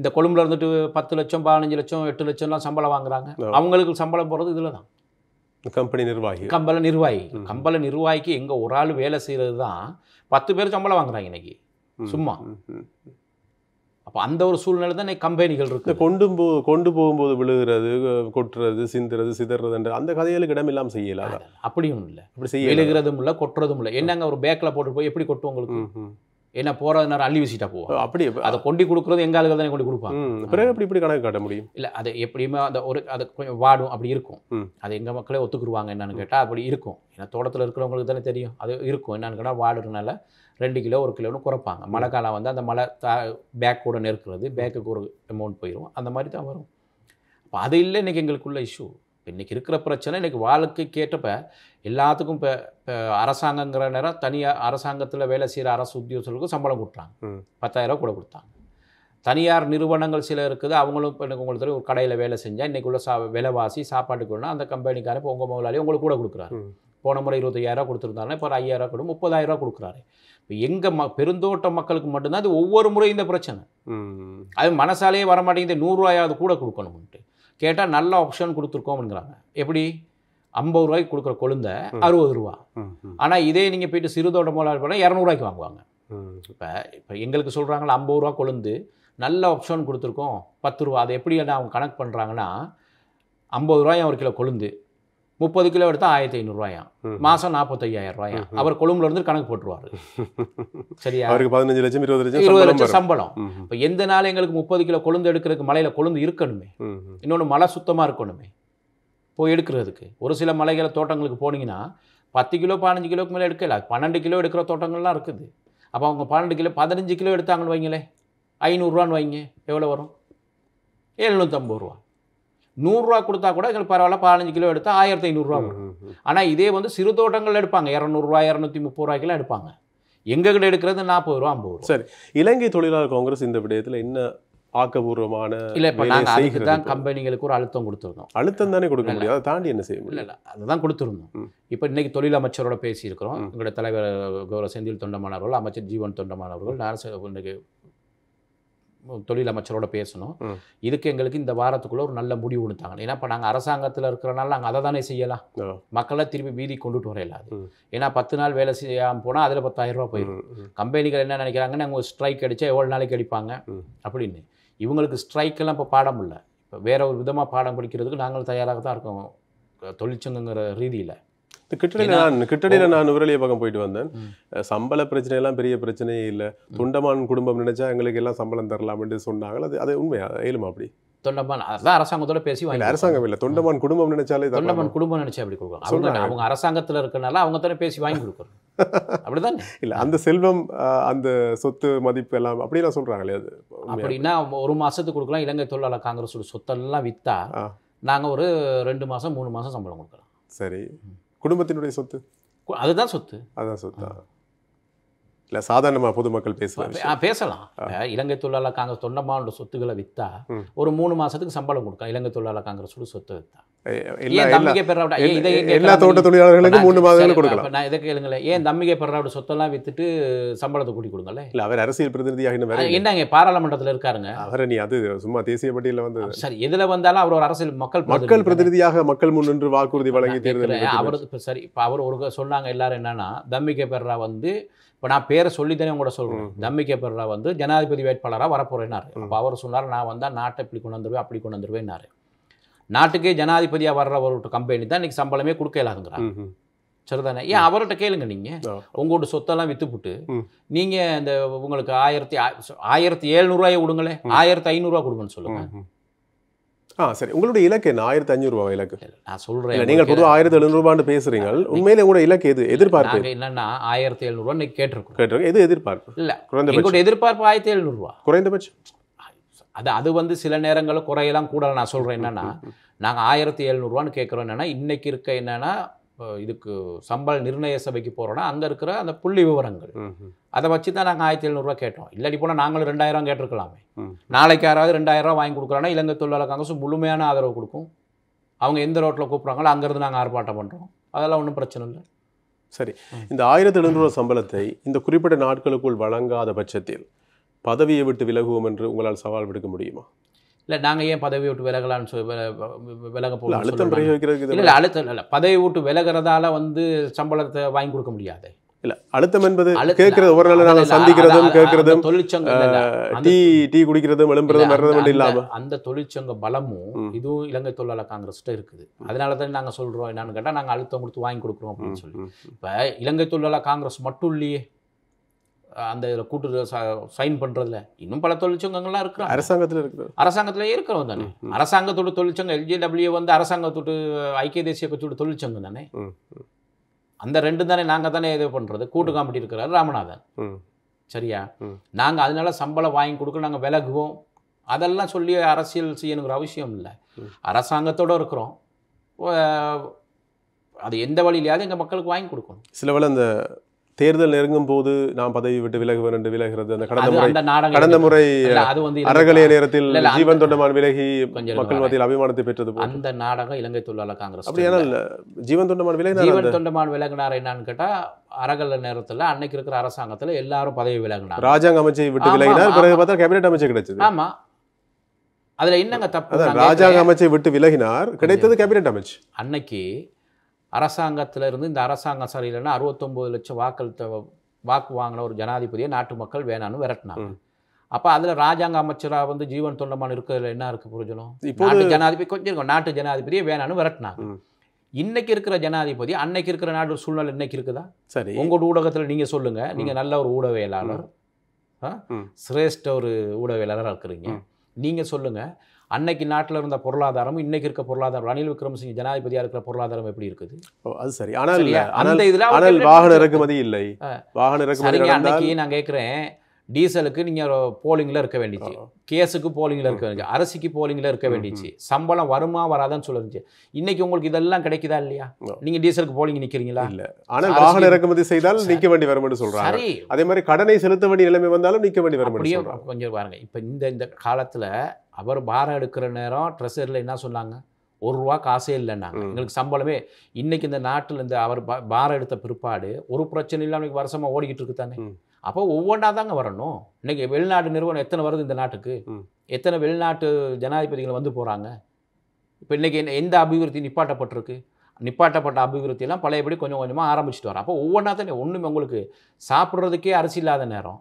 இந்த கொழும்புல இருந்துட்டு பத்து லட்சம் பதினஞ்சு லட்சம் எட்டு லட்சம்லாம் சம்பளம் வாங்குறாங்க அவங்களுக்கு சம்பளம் போகிறது இதில் தான் கம்பெனி நிர்வாகி கம்பள நிர்வாகி கம்பள நிர்வாகிக்கு எங்கே ஒரு ஆள் வேலை செய்கிறது தான் பத்து பேர் சம்பளம் வாங்குறாங்க இன்னைக்கு சும்மா அப்போ அந்த ஒரு சூழ்நிலை தான் கம்பெனிகள் இருக்கு கொண்டு போ கொண்டு போகும்போது விழுகிறது கொட்டுறது சிந்துறது சிதறதுன்ற அந்த கதைகளுக்கு இடம் இல்லாமல் செய்யலாம் அப்படியும் இல்லை அப்படி செய்ய விழுகிறதும் இல்லை கொட்டுறதும் இல்லை என்னங்க ஒரு பேக்கில் போட்டு போய் எப்படி கொட்டுவோம் உங்களுக்கு ஏன்னா நேரம் அள்ளி வீசிட்டா போவோம் அப்படி அதை கொண்டு கொடுக்குறது எங்கள் ஆளுகள் தானே கொண்டு கொடுப்பாங்க பிறகு எப்படி இப்படி கணக்கு காட்ட முடியும் இல்லை அது எப்படியுமே அந்த ஒரு அது கொஞ்சம் வாடும் அப்படி இருக்கும் அது எங்கள் மக்களே ஒத்துக்குருவாங்க என்னன்னு கேட்டால் அப்படி இருக்கும் ஏன்னா தோட்டத்தில் இருக்கிறவங்களுக்கு தானே தெரியும் அது இருக்கும் என்னன்னு கேட்டால் வாடுறதுனால ரெண்டு கிலோ ஒரு கிலோன்னு குறைப்பாங்க மழை காலம் வந்து அந்த மழை தா பேக்கோட நெருக்கிறது பேக்குக்கு ஒரு அமௌண்ட் போயிடும் அந்த மாதிரி தான் வரும் அப்போ அது இல்லை இன்றைக்கி எங்களுக்குள்ள இஷ்யூ இப்போ இன்றைக்கி இருக்கிற பிரச்சனை இன்றைக்கி வாழ்க்கை கேட்டப்ப எல்லாத்துக்கும் இப்போ இப்போ அரசாங்கங்கிற நேரம் தனியார் அரசாங்கத்தில் வேலை செய்கிற அரசு உத்தியோகர்களுக்கும் சம்பளம் கொடுத்தாங்க பத்தாயிரரூவா கூட கொடுத்தாங்க தனியார் நிறுவனங்கள் சில இருக்குது அவங்களும் இப்போ எனக்கு உங்களுக்கு ஒரு கடையில் வேலை செஞ்சால் இன்றைக்கி உள்ள சா விலைவாசி சாப்பாட்டுக்குன்னா அந்த கம்பெனிக்காரன் இப்போ உங்கள் முதலாளி உங்களுக்கு கூட கொடுக்குறாரு போன முறை இருபத்தையாயிரம் கொடுத்துருந்தாருன்னா இப்போ ஒரு ஐயாயிரம் கூட முப்பதாயிரம் கொடுக்குறாரு இப்போ எங்கள் ம பெருந்தோட்ட மக்களுக்கு மட்டும்தான் அது ஒவ்வொரு முறையும் இந்த பிரச்சனை அது மனசாலேயே வரமாட்டேங்குது நூறுரூவாயாவது கூட கொடுக்கணும்ன்ட்டு கேட்டால் நல்ல ஆப்ஷன் கொடுத்துருக்கோம்ங்கிறாங்க எப்படி ஐம்பது ரூபாய்க்கு கொடுக்குற கொழுந்த அறுபது ரூபா ஆனால் இதே நீங்கள் போயிட்டு சிறுதோட மூலம் போனால் இரநூறுவாய்க்கு வாங்குவாங்க இப்போ இப்போ எங்களுக்கு சொல்கிறாங்களா ஐம்பது ரூபா கொழுந்து நல்ல ஆப்ஷன் கொடுத்துருக்கோம் பத்து ரூபா அதை எப்படி அவங்க கணக்கு பண்ணுறாங்கன்னா ஐம்பது ரூபாய் ஒரு கிலோ கொழுந்து முப்பது கிலோ எடுத்தால் ஆயிரத்தி ஐநூறுரூவாயா மாதம் நாற்பத்தையாயிரம் ரூபாயா அவர் கொழும்புல இருந்து கணக்கு போட்டுருவார் சரியா அவருக்கு பதினஞ்சு லட்சம் இருபது லட்சம் இருபது லட்சம் சம்பளம் இப்போ எந்த நாள் எங்களுக்கு முப்பது கிலோ கொழுந்து எடுக்கிறதுக்கு மலையில் கொழுந்து இருக்கணுமே இன்னொன்று மழை சுத்தமாக இருக்கணுமே போய் எடுக்கிறதுக்கு ஒரு சில மலைகளை தோட்டங்களுக்கு போனீங்கன்னா பத்து கிலோ பதினஞ்சு கிலோக்கு மேலே எடுக்கல பன்னெண்டு கிலோ எடுக்கிற தோட்டங்கள்லாம் இருக்குது அப்போ அவங்க பன்னெண்டு கிலோ பதினஞ்சு கிலோ எடுத்தாங்கன்னு வைங்களே ஐநூறுரூவான்னு வைங்க எவ்வளோ வரும் எழுநூற்றம்பது ரூபா நூறுரூவா கொடுத்தா கூட எங்களுக்கு பரவாயில்ல பதினஞ்சு கிலோ எடுத்தால் ஆயிரத்தி ஐநூறுரூவா ஆனால் இதே வந்து சிறு தோட்டங்கள் எடுப்பாங்க இரநூறுவா இரநூத்தி முப்பது ரூபாய்க்கெல்லாம் எடுப்பாங்க எங்ககிட்ட எடுக்கிறது நாற்பது ரூபா ஐம்பது ரூபா சரி இலங்கை தொழிலாளர் காங்கிரஸ் இந்த விடயத்தில் என்ன ஆக்கபூர்வமான இல்லை இப்போ நாங்கள் அதுக்கு தான் கம்பெனிகளுக்கு ஒரு அழுத்தம் கொடுத்துருந்தோம் அழுத்தம் தானே கொடுக்க முடியும் அதை தாண்டி என்ன செய்ய முடியல இல்லை அதுதான் கொடுத்துருந்தோம் இப்போ இன்னைக்கு தொழிலமைச்சரோட பேசியிருக்கிறோம் எங்களோட தலைவர் கௌரவ செந்தில் தொண்டமானவர்கள் அமைச்சர் ஜீவன் தொண்டமானவர்கள் நாரச இன்னைக்கு தொழில் அமைச்சரோட பேசணும் இதுக்கு எங்களுக்கு இந்த வாரத்துக்குள்ளே ஒரு நல்ல முடிவு கொடுத்தாங்க ஏன்னா இப்போ நாங்கள் அரசாங்கத்தில் இருக்கிறனால நாங்கள் அதை தானே செய்யலாம் மக்களை திரும்பி வீதி கொண்டுட்டு வர இல்லாது ஏன்னா பத்து நாள் வேலை செய்யாமல் போனால் அதில் பத்தாயிரம் ரூபா போயிடும் கம்பெனிகள் என்ன நினைக்கிறாங்கன்னு அவங்க ஸ்ட்ரைக் அடித்தா எவ்வளோ நாளைக்கு அடிப்பாங்க அப்படின்னு இவங்களுக்கு ஸ்ட்ரைக்கெல்லாம் இப்போ பாடம் இல்லை இப்போ வேற ஒரு விதமாக பாடம் படிக்கிறதுக்கு நாங்கள் தயாராக தான் இருக்கோம் தொழிற்சங்கங்கிற ரீதியில் கிட்டடியில் கிட்டடியில் நான் விரலிய பக்கம் போயிட்டு வந்தேன் சம்பள பிரச்சனை எல்லாம் பெரிய பிரச்சனையே இல்லை தொண்டமான் குடும்பம் நினைச்சா எங்களுக்கு எல்லாம் சம்பளம் தரலாம்னு சொன்னாங்க அது அது உண்மையா ஏழுமா அப்படி தொண்டமான் அதான் அரசாங்கத்தோட பேசி வாங்கி அரசாங்கம் இல்லை தொண்டமான் குடும்பம் நினைச்சாலே தொண்டமான் குடும்பம் நினைச்சா அப்படி கொடுக்குறோம் அவங்க அரசாங்கத்தில் இருக்கனால அவங்க தானே பேசி வாங்கி கொடுக்குறோம் அப்படிதான் இல்லை அந்த செல்வம் அந்த சொத்து மதிப்பு எல்லாம் அப்படிலாம் சொல்கிறாங்களே அது அப்படின்னா ஒரு மாதத்துக்கு கொடுக்கலாம் இலங்கை தொழிலாளர் காங்கிரஸோட சொத்தெல்லாம் விற்றா நாங்கள் ஒரு ரெண்டு மாதம் மூணு மாதம் சம்பளம் கொடுக்கலாம் சரி குடும்பத்தினுடைய சொத்து அதுதான் சொத்து அதுதான் சொத்து இல்லை சாதாரணமாக பொதுமக்கள் பேசலாம் பேசலாம் இலங்கை தொழிலாளர் காங்கிரஸ் தொண்டமான சொத்துக்களை விற்றா ஒரு மூணு மாதத்துக்கு சம்பளம் கொடுக்கலாம் இலங்கை தொழிலாளர் காங்கிரஸ் சொத்து விற்றா எல்லா மூணு நான் இதை கேளுங்களேன் ஏன் தம்பிகை சொத்தெல்லாம் வித்துட்டு சம்பளத்தை கொடுங்கல்ல இல்லை அவர் அரசியல் என்னங்க பாராளுமன்றத்தில் இருக்காருங்க நீ அது சும்மா தேசிய வந்து சரி எதில் வந்தாலும் அவர் அரசியல் மக்கள் மக்கள் பிரதிநிதியாக மக்கள் முன் வாக்குறுதி வழங்கி தேர்தல் சரி இப்போ அவர் சொன்னாங்க எல்லாரும் என்னன்னா தம்பிகை பெறா வந்து இப்போ நான் பேரை சொல்லித்தானே உங்கள்கிட்ட சொல்கிறேன் தம்பிகே பிர்லா வந்து ஜனாதிபதி வேட்பாளராக வரப்போகிறேன்னாரு அப்போ அவர் சொன்னார் நான் வந்தால் நாட்டை இப்படி கொண்டு வந்துடுவேன் அப்படி கொண்டு வந்துடுவேன்னாரு நாட்டுக்கே ஜனாதிபதியாக வர்ற ஒரு கம்பெனி தான் இன்னைக்கு சம்பளமே கொடுக்கலாங்கிறார் சரிதானே ஏன் அவர்கிட்ட கேளுங்க நீங்கள் உங்களோட சொத்தெல்லாம் விற்றுப்புட்டு நீங்கள் இந்த உங்களுக்கு ஆயிரத்தி ஆயிரத்தி ஏழ்நூறுவாயை கொடுங்களேன் ஆயிரத்தி ஐநூறுரூவா கொடுங்கன்னு சொல்லுங்கள் ஆ சரி உங்களுடைய இலக்கு என்ன ஆயிரத்தி ஐநூறுரூவா இலக்கு நான் சொல்கிறேன் நீங்கள் பொதுவாக ஆயிரத்தி எழுநூறுபான்னு பேசுகிறீங்க உண்மையிலே கூட இலக்கு எது எதிர்பார்ப்பு என்னன்னா ஆயிரத்தி எழுநூறுவா கேட்டிருக்கோம் கேட்டிருக்கோம் எது எதிர்பார்ப்பு இல்லை குறைந்தபட்சம் எதிர்பார்ப்பு ஆயிரத்தி எழுநூறுவா குறைந்தபட்சம் அது அது வந்து சில நேரங்களில் குறையெல்லாம் கூட நான் சொல்கிறேன் என்னென்னா நாங்கள் ஆயிரத்தி எழுநூறுவான்னு கேட்குறோம் என்னென்னா இன்றைக்கி இருக்க என்னென்னா இதுக்கு சம்பள நிர்ணய சபைக்கு போகிறோன்னா அங்கே இருக்கிற அந்த புள்ளி விவரங்கள் அதை வச்சு தான் நாங்கள் ஆயிரத்தி எழுநூறுவா கேட்டோம் இல்லாட்டி போனால் நாங்களும் ரெண்டாயிரம் கேட்டிருக்கலாமே நாளைக்கு யாராவது ரெண்டாயிரம் வாங்கி கொடுக்குறோன்னா இலங்கை தொழிலாளர் காங்கிரஸ் முழுமையான ஆதரவு கொடுக்கும் அவங்க எந்த ரோட்டில் கூப்பிட்றாங்களோ அங்கேருந்து நாங்கள் ஆர்ப்பாட்டம் பண்ணுறோம் அதெல்லாம் ஒன்றும் பிரச்சனை இல்லை சரி இந்த ஆயிரத்தி எழுநூறு சம்பளத்தை இந்த குறிப்பிட்ட நாட்களுக்குள் வழங்காத பட்சத்தில் பதவியை விட்டு விலகுவோம் என்று உங்களால் சவால் விடுக்க முடியுமா இல்லை நாங்கள் ஏன் பதவி விட்டு விலகலான்னு சொல்லி விலக போகலாம் அழுத்தம் இல்லை அழுத்தம் இல்லை பதவி விட்டு விலகிறதால வந்து சம்பளத்தை வாங்கி கொடுக்க முடியாது இல்லை அழுத்தம் என்பது கேட்கறது ஒரு நாள் நாங்கள் சந்திக்கிறதும் கேட்கறதும் தொழிற்சங்கம் டீ டீ குடிக்கிறதும் எழும்புறதும் வர்றதும் இல்லாமல் அந்த தொழிற்சங்க பலமும் இதுவும் இலங்கை தொழிலாளர் காங்கிரஸ்கிட்ட இருக்குது அதனால தான் நாங்கள் சொல்கிறோம் என்னன்னு கேட்டால் நாங்கள் அழுத்தம் கொடுத்து வாங்கி கொடுக்குறோம் அப்படின்னு சொல்லி இப்போ இலங்கை தொழிலாளர் காங்கிரஸ் மட்டும் இல்லையே அந்த இதில் கூட்டு சைன் பண்ணுறதுல இன்னும் பல தொழிற்சங்கங்கள்லாம் இருக்கிறோம் அரசாங்கத்தில் இருக்கிறோம் அரசாங்கத்தில் இருக்கிறோம் தானே அரசாங்கத்தோட தொழிற்சங்கம் எல்ஜிடபிள்யூ வந்து அரசாங்கத்தோடு ஐக்கிய தேசிய கட்சியோட தொழிற்சங்கம் தானே அந்த ரெண்டு தானே நாங்கள் தானே இது பண்ணுறது கூட்டு காமெடி இருக்கிறார் ராமநாதன் சரியா நாங்கள் அதனால சம்பளம் வாங்கி கொடுக்க நாங்கள் விலகுவோம் அதெல்லாம் சொல்லி அரசியல் செய்யணுங்கிற அவசியம் இல்லை அரசாங்கத்தோடு இருக்கிறோம் அது எந்த வழியிலையாவது எங்கள் மக்களுக்கு வாங்கி கொடுக்கணும் சில வேளை அந்த தேர்தல் நெருங்கும் போது நான் பதவி விட்டு விலகுவேன் என்று விலகிறது அந்த கடந்த முறை கடந்த முறை அறகலைய நேரத்தில் ஜீவன் தொண்டமான் விலகி மக்கள் மத்தியில் அபிமானத்தை பெற்றது அந்த நாடகம் இலங்கை தொழிலாளர் காங்கிரஸ் ஜீவன் தொண்டமான் விலகினார் ஜீவன் தொண்டமான் விலகினார் என்னன்னு கேட்டா அறகல நேரத்தில் அன்னைக்கு இருக்கிற அரசாங்கத்தில் எல்லாரும் பதவி விலகினார் ராஜாங்க அமைச்சை விட்டு விலகினார் பிறகு பார்த்தா கேபினெட் அமைச்சர் கிடைச்சது ஆமா அதுல என்னங்க தப்பு ராஜாங்க அமைச்சை விட்டு விலகினார் கிடைத்தது கேபினெட் அமைச்சு அன்னைக்கு அரசாங்கத்தில் இருந்து இந்த அரசாங்கம் சரியில்லைன்னா அறுபத்தொம்போது லட்சம் வாக்கள் வாக்கு வாங்கின ஒரு ஜனாதிபதியை நாட்டு மக்கள் வேணான்னு விரட்டினாங்க அப்போ அதில் ராஜாங்க அமைச்சராக வந்து ஜீவன் தொண்டமான இருக்கிறதுல என்ன இருக்குது புரிஞ்சனும் இப்போ ஜனாதிபதி கொஞ்சம் இருக்கும் நாட்டு ஜனாதிபதியை வேணான்னு விரட்டினாங்க இன்னைக்கு இருக்கிற ஜனாதிபதி அன்னைக்கு இருக்கிற நாட்டு சூழ்நிலை இன்னைக்கு இருக்குதா சரி உங்களோட ஊடகத்தில் நீங்கள் சொல்லுங்கள் நீங்கள் நல்ல ஒரு ஊடகவியலாளர் சிரேஷ்ட ஒரு ஊடகவியலாளராக இருக்கிறீங்க நீங்கள் சொல்லுங்கள் அன்னைக்கு நாட்டில் இருந்த பொருளாதாரம் இன்னைக்கு இருக்க பொருளாதாரம் ரணில் விக்ரமசிங் ஜனாதிபதியாக இருக்கிற பொருளாதாரம் எப்படி இருக்குது அது சரி ஆனால் அந்த இதில் வாகன இறக்குமதி இல்லை வாகன இறக்குமதி அன்னைக்கு நான் கேட்குறேன் டீசலுக்கு நீங்கள் போலிங்கில் இருக்க வேண்டிச்சு கேஸுக்கு போலிங்கில் இருக்க வேண்டிச்சு அரசுக்கு போலிங்கில் இருக்க வேண்டிச்சு சம்பளம் வருமா வராதான்னு சொல்லிருந்துச்சு இன்னைக்கு உங்களுக்கு இதெல்லாம் கிடைக்குதா இல்லையா நீங்கள் டீசலுக்கு போலிங் நிற்கிறீங்களா இல்லை ஆனால் வாகன இறக்குமதி செய்தால் நிற்க வேண்டி வரும்னு சொல்கிறாங்க சரி அதே மாதிரி கடனை செலுத்த வேண்டிய நிலைமை வந்தாலும் நிற்க வேண்டி வரும் அப்படியே கொஞ்சம் பாருங்க இப்போ இந்த இந்த காலத்தில் அவர் பாரம் எடுக்கிற நேரம் ட்ரெஸ்ஸரில் என்ன சொன்னாங்க ஒரு ரூபா காசே இல்லைன்னாங்க எங்களுக்கு சம்பளமே இன்னைக்கு இந்த நாட்டில் இந்த அவர் பாரம் எடுத்த பிற்பாடு ஒரு பிரச்சனை இல்லாமல் வருஷமாக ஓடிக்கிட்டு இருக்கு தானே அப்போ ஒவ்வொன்றா தாங்க வரணும் இன்றைக்கி வெளிநாட்டு நிறுவனம் எத்தனை வருது இந்த நாட்டுக்கு எத்தனை வெளிநாட்டு ஜனாதிபதிகள் வந்து போகிறாங்க இப்போ இன்றைக்கி எந்த அபிவிருத்தி நிப்பாட்டப்பட்டிருக்கு நிப்பாட்டப்பட்ட அபிவிருத்தியெல்லாம் பழையபடி கொஞ்சம் கொஞ்சமாக ஆரம்பிச்சுட்டு வரோம் அப்போ ஒவ்வொன்றா தானே ஒன்றுமே உங்களுக்கு சாப்பிட்றதுக்கே அரிசி இல்லாத நேரம்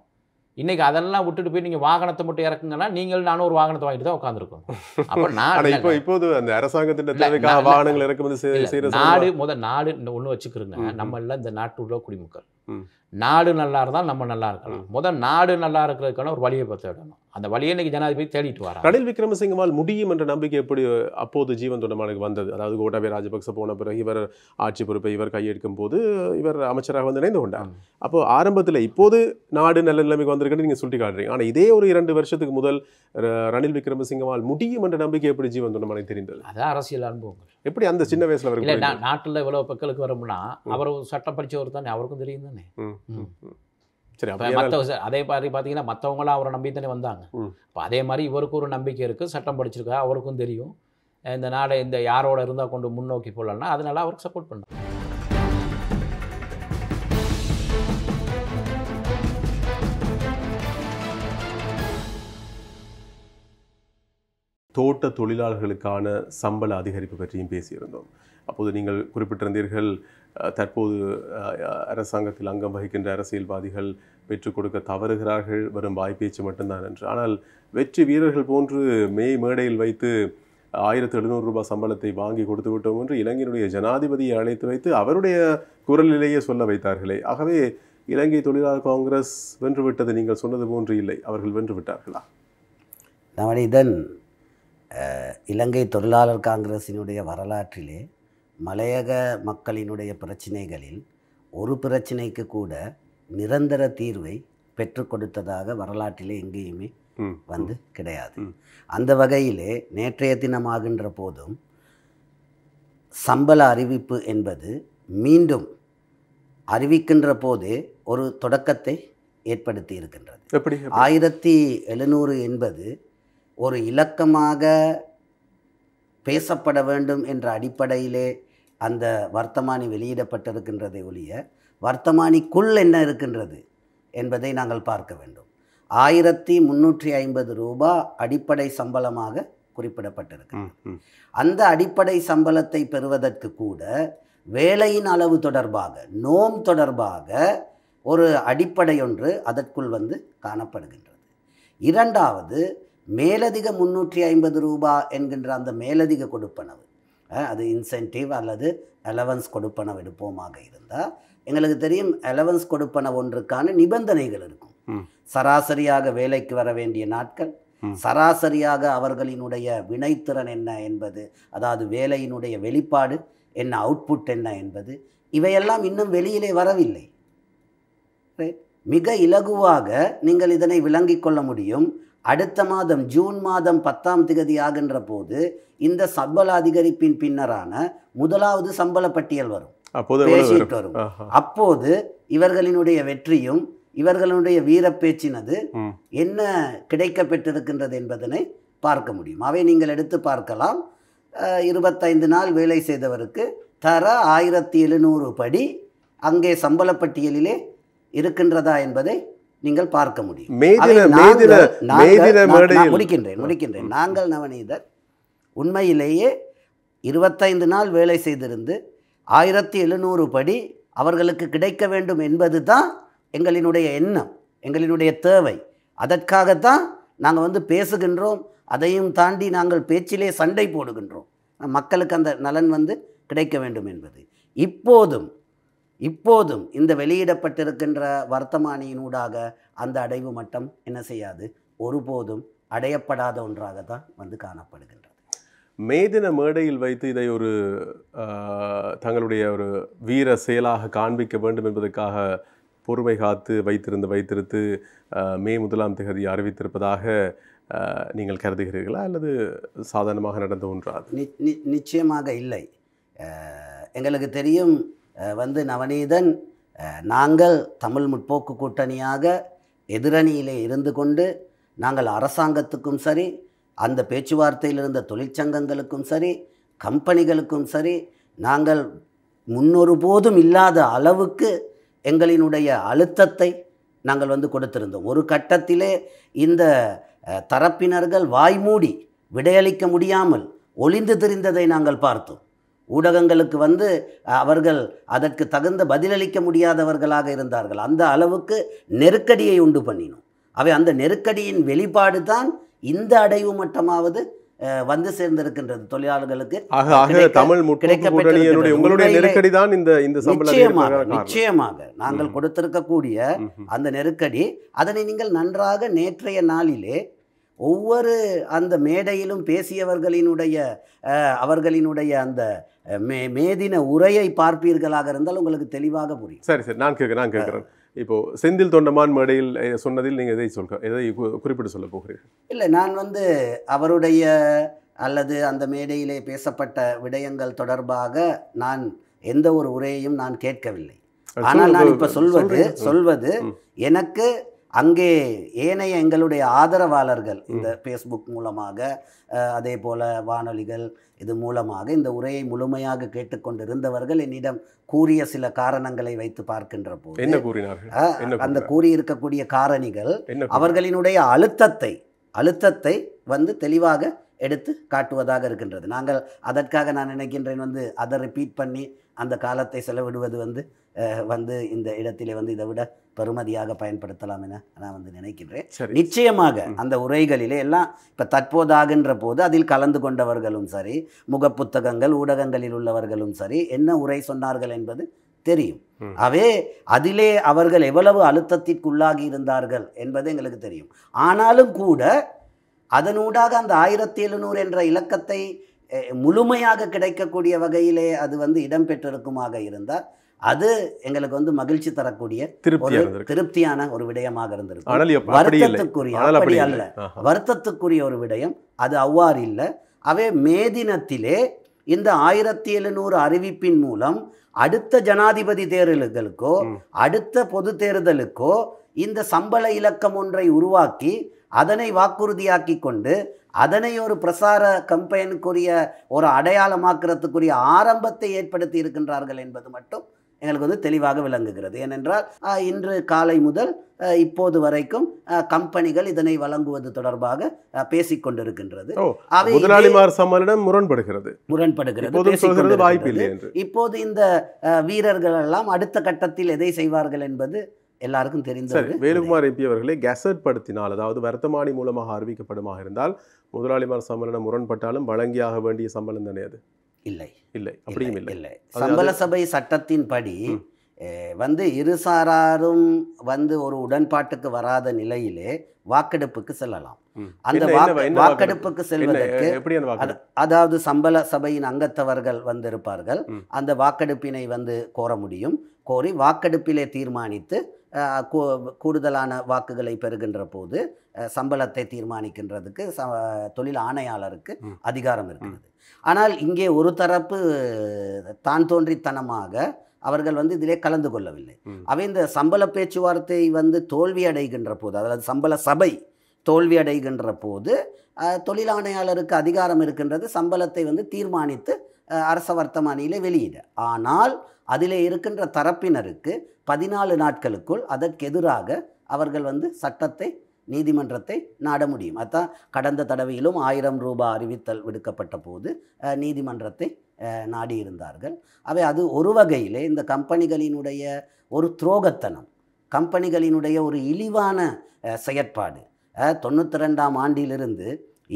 இன்றைக்கி அதெல்லாம் விட்டுட்டு போய் நீங்கள் வாகனத்தை மட்டும் இறக்குங்கன்னா நீங்கள் நானும் ஒரு வாகனத்தை வாங்கிட்டு தான் உட்காந்துருக்கோம் அப்போ நான் இப்போ இப்போது அந்த அரசாங்கத்தின் வாகனங்கள் இறக்குமதி நாடு முதல் நாடு ஒன்று வச்சுக்கிறோங்க நம்ம எல்லாம் இந்த உள்ள குடிமக்கள் நாடு நல்லா இருந்தால் நம்ம நல்லா இருக்கலாம் முதல் நாடு நல்லா இருக்கிறதுக்கான ஒரு வழியை பார்த்து விடணும் அந்த வழியை இன்னைக்கு ஜனாதிபதி தேடிட்டு வரா ரணில் விக்ரமசிங்கவால் முடியும் என்ற நம்பிக்கை எப்படி அப்போது ஜீவன் தொண்டமானுக்கு வந்தது அதாவது கோட்டாபே ராஜபக்ச போன பிறகு இவர் ஆட்சி பொறுப்பை இவர் கையெடுக்கும் போது இவர் அமைச்சராக வந்து இணைந்து கொண்டார் அப்போ ஆரம்பத்தில் இப்போது நாடு நல்ல நிலைமைக்கு வந்திருக்குன்னு நீங்கள் சுட்டி காட்டுறீங்க ஆனால் இதே ஒரு இரண்டு வருஷத்துக்கு முதல் ரணில் விக்ரமசிங்கவால் முடியும் என்ற நம்பிக்கை எப்படி ஜீவன் தொண்டமானுக்கு தெரிந்தது அதான் அரசியல் அனுபவங்கள் எப்படி அந்த சின்ன வயசுல வரைக்கும் நாட்டுல இவ்வளவு பக்கலுக்கு வரும்னா அவர் சட்டம் படிச்சவர் தானே அவருக்கும் தெரியும் தானே சரி அதே மாதிரி பார்த்தீங்கன்னா மற்றவங்களாம் அவரை நம்பி தானே வந்தாங்க இப்போ அதே மாதிரி இவருக்கு ஒரு நம்பிக்கை இருக்குது சட்டம் படிச்சிருக்கா அவருக்கும் தெரியும் இந்த நாடை இந்த யாரோட இருந்தால் கொண்டு முன்னோக்கி போகலன்னா அதனால அவருக்கு சப்போர்ட் பண்ணாங்க தோட்ட தொழிலாளர்களுக்கான சம்பள அதிகரிப்பு பற்றியும் பேசியிருந்தோம் அப்போது நீங்கள் குறிப்பிட்டிருந்தீர்கள் தற்போது அரசாங்கத்தில் அங்கம் வகிக்கின்ற அரசியல்வாதிகள் பெற்றுக் கொடுக்க தவறுகிறார்கள் வரும் வாய்ப்பேச்சு மட்டும்தான் என்று ஆனால் வெற்றி வீரர்கள் போன்று மே மேடையில் வைத்து ஆயிரத்து எழுநூறு ரூபாய் சம்பளத்தை வாங்கி கொடுத்து விட்டோம் என்று இலங்கையினுடைய ஜனாதிபதியை அழைத்து வைத்து அவருடைய குரலிலேயே சொல்ல வைத்தார்களே ஆகவே இலங்கை தொழிலாளர் காங்கிரஸ் வென்றுவிட்டது நீங்கள் சொன்னது போன்று இல்லை அவர்கள் வென்று விட்டார்களா இதன் இலங்கை தொழிலாளர் காங்கிரஸினுடைய வரலாற்றிலே மலையக மக்களினுடைய பிரச்சனைகளில் ஒரு பிரச்சனைக்கு கூட நிரந்தர தீர்வை பெற்று கொடுத்ததாக வரலாற்றிலே எங்கேயுமே வந்து கிடையாது அந்த வகையிலே நேற்றைய தினமாகின்ற போதும் சம்பள அறிவிப்பு என்பது மீண்டும் அறிவிக்கின்ற போதே ஒரு தொடக்கத்தை ஏற்படுத்தி இருக்கின்றது ஆயிரத்தி எழுநூறு என்பது ஒரு இலக்கமாக பேசப்பட வேண்டும் என்ற அடிப்படையிலே அந்த வர்த்தமானி வெளியிடப்பட்டிருக்கின்றதை ஒழிய வர்த்தமானிக்குள் என்ன இருக்கின்றது என்பதை நாங்கள் பார்க்க வேண்டும் ஆயிரத்தி முந்நூற்றி ஐம்பது ரூபா அடிப்படை சம்பளமாக குறிப்பிடப்பட்டிருக்கு அந்த அடிப்படை சம்பளத்தை பெறுவதற்கு கூட வேலையின் அளவு தொடர்பாக நோம் தொடர்பாக ஒரு அடிப்படை ஒன்று அதற்குள் வந்து காணப்படுகின்றது இரண்டாவது மேலதிக முந்நூற்றி ஐம்பது ரூபா என்கின்ற அந்த மேலதிக கொடுப்பனவு அது இன்சென்டிவ் அல்லது அலவன்ஸ் கொடுப்பனவு எடுப்போமாக இருந்தால் எங்களுக்கு தெரியும் அலவன்ஸ் கொடுப்பனவு ஒன்றுக்கான நிபந்தனைகள் இருக்கும் சராசரியாக வேலைக்கு வர வேண்டிய நாட்கள் சராசரியாக அவர்களினுடைய வினைத்திறன் என்ன என்பது அதாவது வேலையினுடைய வெளிப்பாடு என்ன அவுட்புட் என்ன என்பது இவையெல்லாம் இன்னும் வெளியிலே வரவில்லை மிக இலகுவாக நீங்கள் இதனை விளங்கிக் கொள்ள முடியும் அடுத்த மாதம் ஜூன் மாதம் பத்தாம் திகதி ஆகின்ற போது இந்த சம்பள அதிகரிப்பின் பின்னரான முதலாவது சம்பள பட்டியல் வரும் வரும் அப்போது இவர்களினுடைய வெற்றியும் இவர்களுடைய வீர பேச்சினது என்ன கிடைக்க பெற்றிருக்கின்றது என்பதனை பார்க்க முடியும் அவை நீங்கள் எடுத்து பார்க்கலாம் இருபத்தைந்து நாள் வேலை செய்தவருக்கு தர ஆயிரத்தி எழுநூறு படி அங்கே சம்பள பட்டியலிலே இருக்கின்றதா என்பதை நீங்கள் பார்க்க முடியும் முடிக்கின்றேன் முடிக்கின்றேன் நாங்கள் நவநீதர் உண்மையிலேயே இருபத்தைந்து நாள் வேலை செய்திருந்து ஆயிரத்தி எழுநூறு படி அவர்களுக்கு கிடைக்க வேண்டும் என்பது தான் எங்களினுடைய எண்ணம் எங்களினுடைய தேவை அதற்காகத்தான் நாங்கள் வந்து பேசுகின்றோம் அதையும் தாண்டி நாங்கள் பேச்சிலே சண்டை போடுகின்றோம் மக்களுக்கு அந்த நலன் வந்து கிடைக்க வேண்டும் என்பது இப்போதும் இப்போதும் இந்த வெளியிடப்பட்டிருக்கின்ற வர்த்தமானியினூடாக அந்த அடைவு மட்டம் என்ன செய்யாது ஒருபோதும் அடையப்படாத ஒன்றாக தான் வந்து காணப்படுகின்றது மேதின மேடையில் வைத்து இதை ஒரு தங்களுடைய ஒரு வீர செயலாக காண்பிக்க வேண்டும் என்பதற்காக பொறுமை காத்து வைத்திருந்து வைத்திருத்து மே முதலாம் தேதி அறிவித்திருப்பதாக நீங்கள் கருதுகிறீர்களா அல்லது சாதாரணமாக நடந்த ஒன்றாது நிச்சயமாக இல்லை எங்களுக்கு தெரியும் வந்து நவநீதன் நாங்கள் தமிழ் முற்போக்கு கூட்டணியாக எதிரணியிலே இருந்து கொண்டு நாங்கள் அரசாங்கத்துக்கும் சரி அந்த பேச்சுவார்த்தையில் இருந்த தொழிற்சங்கங்களுக்கும் சரி கம்பெனிகளுக்கும் சரி நாங்கள் முன்னொரு போதும் இல்லாத அளவுக்கு எங்களினுடைய அழுத்தத்தை நாங்கள் வந்து கொடுத்திருந்தோம் ஒரு கட்டத்திலே இந்த தரப்பினர்கள் வாய்மூடி விடையளிக்க முடியாமல் ஒளிந்து திரிந்ததை நாங்கள் பார்த்தோம் ஊடகங்களுக்கு வந்து அவர்கள் அதற்கு தகுந்த பதிலளிக்க முடியாதவர்களாக இருந்தார்கள் அந்த அளவுக்கு நெருக்கடியை உண்டு பண்ணினோம் அவை அந்த நெருக்கடியின் வெளிப்பாடு தான் இந்த அடைவு மட்டமாவது வந்து சேர்ந்திருக்கின்றது தொழிலாளர்களுக்கு உங்களுடைய நெருக்கடி தான் இந்த இந்த நிச்சயமாக நிச்சயமாக நாங்கள் கொடுத்திருக்கக்கூடிய அந்த நெருக்கடி அதனை நீங்கள் நன்றாக நேற்றைய நாளிலே ஒவ்வொரு அந்த மேடையிலும் பேசியவர்களினுடைய அவர்களினுடைய அந்த மே மேதின உரையை பார்ப்பீர்களாக இருந்தால் உங்களுக்கு தெளிவாக புரியும் சரி சரி நான் கேட்க நான் கேட்குறேன் இப்போது செந்தில் தொண்டமான் மேடையில் சொன்னதில் நீங்கள் எதை சொல்க எதை குறிப்பிட்டு சொல்ல போகிறீர்கள் இல்லை நான் வந்து அவருடைய அல்லது அந்த மேடையிலே பேசப்பட்ட விடயங்கள் தொடர்பாக நான் எந்த ஒரு உரையையும் நான் கேட்கவில்லை ஆனால் நான் இப்போ சொல்வது சொல்வது எனக்கு அங்கே ஏனைய எங்களுடைய ஆதரவாளர்கள் இந்த ஃபேஸ்புக் மூலமாக அதே போல் வானொலிகள் இது மூலமாக இந்த உரையை முழுமையாக கேட்டுக்கொண்டிருந்தவர்கள் என்னிடம் கூறிய சில காரணங்களை வைத்து பார்க்கின்ற போது என்ன கூறினார்கள் அந்த கூறியிருக்கக்கூடிய காரணிகள் அவர்களினுடைய அழுத்தத்தை அழுத்தத்தை வந்து தெளிவாக எடுத்து காட்டுவதாக இருக்கின்றது நாங்கள் அதற்காக நான் நினைக்கின்றேன் வந்து அதை ரிப்பீட் பண்ணி அந்த காலத்தை செலவிடுவது வந்து வந்து இந்த இடத்திலே வந்து இதை விட பெறுமதியாக பயன்படுத்தலாம் என நான் வந்து நினைக்கின்றேன் நிச்சயமாக அந்த உரைகளிலே எல்லாம் இப்போ தற்போதாகின்ற போது அதில் கலந்து கொண்டவர்களும் சரி முகப்புத்தகங்கள் ஊடகங்களில் உள்ளவர்களும் சரி என்ன உரை சொன்னார்கள் என்பது தெரியும் அவே அதிலே அவர்கள் எவ்வளவு அழுத்தத்திற்குள்ளாகி இருந்தார்கள் என்பது எங்களுக்கு தெரியும் ஆனாலும் கூட அதனூடாக அந்த ஆயிரத்தி எழுநூறு என்ற இலக்கத்தை முழுமையாக கிடைக்கக்கூடிய வகையிலே அது வந்து இடம்பெற்றிருக்குமாக இருந்தால் அது எங்களுக்கு வந்து மகிழ்ச்சி தரக்கூடிய ஒரு திருப்தியான ஒரு விடயமாக இருந்திருக்கு வருத்தத்துக்குரிய அப்படி அல்ல வருத்தத்துக்குரிய ஒரு விடயம் அது அவ்வாறு இல்லை அவை மேதினத்திலே இந்த ஆயிரத்தி எழுநூறு அறிவிப்பின் மூலம் அடுத்த ஜனாதிபதி தேர்தல்களுக்கோ அடுத்த பொது தேர்தலுக்கோ இந்த சம்பள இலக்கம் ஒன்றை உருவாக்கி அதனை வாக்குறுதியாக்கி கொண்டு அதனை ஒரு பிரசார கம்பெயனுக்குரிய ஒரு அடையாளமாக்குறதுக்குரிய ஆரம்பத்தை ஏற்படுத்தி இருக்கின்றார்கள் என்பது மட்டும் எங்களுக்கு வந்து தெளிவாக விளங்குகிறது ஏனென்றால் இன்று காலை முதல் இப்போது வரைக்கும் கம்பெனிகள் இதனை வழங்குவது தொடர்பாக கொண்டிருக்கின்றது முதலாளிமார் சம்மனிடம் முரண்படுகிறது முரண்படுகிறது வாய்ப்பு இல்லை என்று இப்போது இந்த வீரர்கள் எல்லாம் அடுத்த கட்டத்தில் எதை செய்வார்கள் என்பது எல்லாருக்கும் தெரிந்த வேலுகுமார் எம்பி அவர்களை கெசட் படுத்தினால் அதாவது வர்த்தமானி மூலமாக அறிவிக்கப்படுமா இருந்தால் முதலாளிமார் சம்மளனம் முரண்பட்டாலும் வழங்கியாக வேண்டிய சம்பளம் தானே அது இல்லை இல்லை அப்படியும் இல்லை சம்பள சபை சட்டத்தின்படி வந்து இருசாராரும் வந்து ஒரு உடன்பாட்டுக்கு வராத நிலையிலே வாக்கெடுப்புக்கு செல்லலாம் அந்த வாக்கெடுப்புக்கு செல்வதற்கு அதாவது சம்பள சபையின் அங்கத்தவர்கள் வந்திருப்பார்கள் அந்த வாக்கெடுப்பினை வந்து கோர முடியும் கோரி வாக்கெடுப்பிலே தீர்மானித்து கூடுதலான வாக்குகளை பெறுகின்ற போது சம்பளத்தை தீர்மானிக்கின்றதுக்கு தொழில் ஆணையாளருக்கு அதிகாரம் இருக்கிறது ஆனால் இங்கே ஒரு தரப்பு தான் தோன்றித்தனமாக அவர்கள் வந்து இதிலே கலந்து கொள்ளவில்லை அவை இந்த சம்பள பேச்சுவார்த்தை வந்து தோல்வி அடைகின்ற போது அதாவது சம்பள சபை தோல்வி அடைகின்ற போது தொழிலாணையாளருக்கு அதிகாரம் இருக்கின்றது சம்பளத்தை வந்து தீர்மானித்து அரச வர்த்தமானியில் வெளியிட ஆனால் அதில் இருக்கின்ற தரப்பினருக்கு பதினாலு நாட்களுக்குள் அதற்கெதிராக அவர்கள் வந்து சட்டத்தை நீதிமன்றத்தை நாட முடியும் அதான் கடந்த தடவையிலும் ஆயிரம் ரூபாய் அறிவித்தல் விடுக்கப்பட்ட போது நீதிமன்றத்தை நாடியிருந்தார்கள் அவை அது ஒரு வகையிலே இந்த கம்பெனிகளினுடைய ஒரு துரோகத்தனம் கம்பெனிகளினுடைய ஒரு இழிவான செயற்பாடு தொண்ணூற்றி ரெண்டாம் ஆண்டிலிருந்து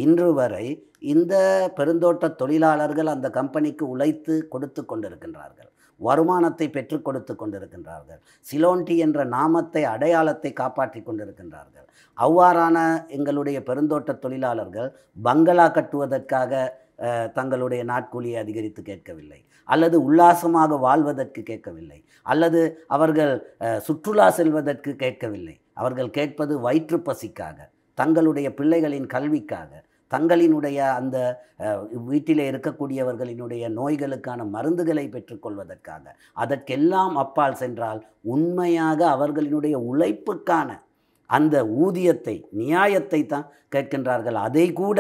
இன்று வரை இந்த பெருந்தோட்ட தொழிலாளர்கள் அந்த கம்பெனிக்கு உழைத்து கொடுத்து கொண்டிருக்கின்றார்கள் வருமானத்தை பெற்றுக் கொடுத்து கொண்டிருக்கின்றார்கள் சிலோண்டி என்ற நாமத்தை அடையாளத்தை காப்பாற்றி கொண்டிருக்கின்றார்கள் அவ்வாறான எங்களுடைய பெருந்தோட்ட தொழிலாளர்கள் பங்களா கட்டுவதற்காக தங்களுடைய நாட்கூலியை அதிகரித்து கேட்கவில்லை அல்லது உல்லாசமாக வாழ்வதற்கு கேட்கவில்லை அல்லது அவர்கள் சுற்றுலா செல்வதற்கு கேட்கவில்லை அவர்கள் கேட்பது வயிற்று பசிக்காக தங்களுடைய பிள்ளைகளின் கல்விக்காக தங்களினுடைய அந்த வீட்டிலே இருக்கக்கூடியவர்களினுடைய நோய்களுக்கான மருந்துகளை பெற்றுக்கொள்வதற்காக அதற்கெல்லாம் அப்பால் சென்றால் உண்மையாக அவர்களினுடைய உழைப்புக்கான அந்த ஊதியத்தை நியாயத்தை தான் கேட்கின்றார்கள் அதை கூட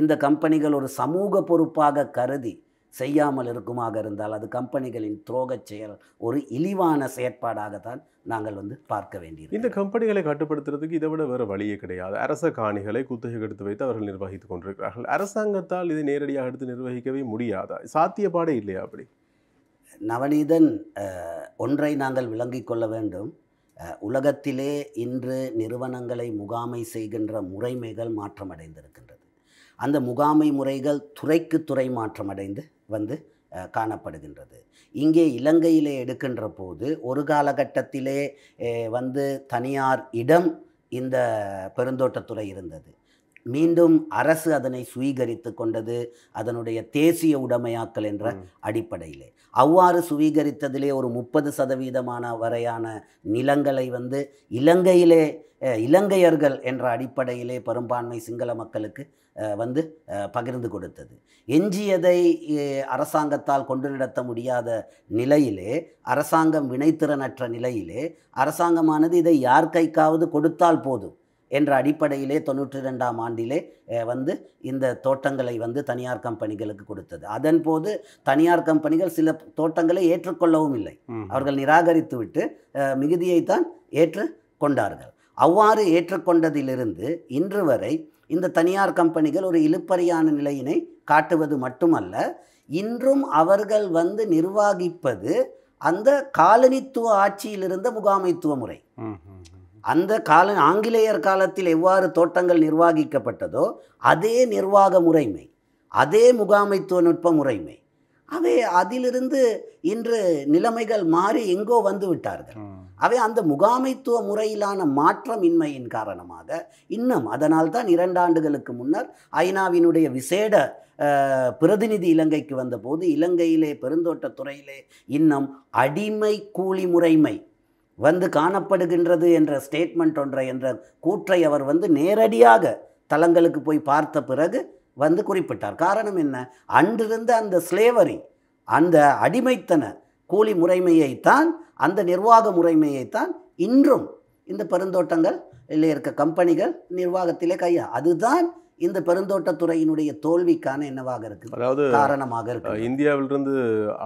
இந்த கம்பெனிகள் ஒரு சமூக பொறுப்பாக கருதி செய்யாமல் இருக்குமாக இருந்தால் அது கம்பெனிகளின் துரோகச் செயல் ஒரு இழிவான செயற்பாடாகத்தான் நாங்கள் வந்து பார்க்க வேண்டியது இந்த கம்பெனிகளை கட்டுப்படுத்துறதுக்கு இதை விட வேறு வழியே கிடையாது அரச காணிகளை குத்தகை எடுத்து வைத்து அவர்கள் நிர்வகித்துக் கொண்டிருக்கிறார்கள் அரசாங்கத்தால் இதை நேரடியாக எடுத்து நிர்வகிக்கவே முடியாதா சாத்தியப்பாடே இல்லையா அப்படி நவநீதன் ஒன்றை நாங்கள் விளங்கிக் கொள்ள வேண்டும் உலகத்திலே இன்று நிறுவனங்களை முகாமை செய்கின்ற முறைமைகள் மாற்றமடைந்திருக்கின்றது அந்த முகாமை முறைகள் துறைக்கு துறை மாற்றமடைந்து வந்து காணப்படுகின்றது இங்கே இலங்கையிலே எடுக்கின்ற போது ஒரு காலகட்டத்திலே வந்து தனியார் இடம் இந்த பெருந்தோட்டத்துறை இருந்தது மீண்டும் அரசு அதனை சுவீகரித்து கொண்டது அதனுடைய தேசிய உடைமையாக்கல் என்ற அடிப்படையிலே அவ்வாறு சுவீகரித்ததிலே ஒரு முப்பது சதவீதமான வரையான நிலங்களை வந்து இலங்கையிலே இலங்கையர்கள் என்ற அடிப்படையிலே பெரும்பான்மை சிங்கள மக்களுக்கு வந்து பகிர்ந்து கொடுத்தது எஞ்சியதை அரசாங்கத்தால் கொண்டு நடத்த முடியாத நிலையிலே அரசாங்கம் வினைத்திறனற்ற நிலையிலே அரசாங்கமானது இதை யார் கைக்காவது கொடுத்தால் போதும் என்ற அடிப்படையிலே தொண்ணூற்றி ரெண்டாம் ஆண்டிலே வந்து இந்த தோட்டங்களை வந்து தனியார் கம்பெனிகளுக்கு கொடுத்தது அதன் போது தனியார் கம்பெனிகள் சில தோட்டங்களை ஏற்றுக்கொள்ளவும் இல்லை அவர்கள் நிராகரித்து விட்டு மிகுதியைத்தான் ஏற்று கொண்டார்கள் அவ்வாறு ஏற்றுக்கொண்டதிலிருந்து இன்று வரை இந்த தனியார் கம்பெனிகள் ஒரு இழுப்பறியான நிலையினை காட்டுவது மட்டுமல்ல இன்றும் அவர்கள் வந்து நிர்வாகிப்பது அந்த காலனித்துவ ஆட்சியில் இருந்த முகாமைத்துவ முறை அந்த கால ஆங்கிலேயர் காலத்தில் எவ்வாறு தோட்டங்கள் நிர்வாகிக்கப்பட்டதோ அதே நிர்வாக முறைமை அதே முகாமைத்துவ நுட்ப முறைமை அவை அதிலிருந்து இன்று நிலைமைகள் மாறி எங்கோ வந்து விட்டார்கள் அவை அந்த முகாமைத்துவ முறையிலான மாற்றமின்மையின் காரணமாக இன்னும் அதனால் தான் இரண்டாண்டுகளுக்கு முன்னர் ஐநாவினுடைய விசேட பிரதிநிதி இலங்கைக்கு வந்தபோது இலங்கையிலே பெருந்தோட்ட துறையிலே இன்னும் அடிமை கூலி முறைமை வந்து காணப்படுகின்றது என்ற ஸ்டேட்மெண்ட் ஒன்றை என்ற கூற்றை அவர் வந்து நேரடியாக தளங்களுக்கு போய் பார்த்த பிறகு வந்து குறிப்பிட்டார் காரணம் என்ன அன்றிருந்த அந்த ஸ்லேவரி அந்த அடிமைத்தன கூலி முறைமையைத்தான் அந்த நிர்வாக முறைமையைத்தான் இன்றும் இந்த பெருந்தோட்டங்கள் இல்லை இருக்க கம்பெனிகள் நிர்வாகத்திலே கையா அதுதான் இந்த பெருந்தோட்டத்துறையினுடைய தோல்விக்கான என்னவாக இருக்கு அதாவது காரணமாக இருக்கு இந்தியாவிலிருந்து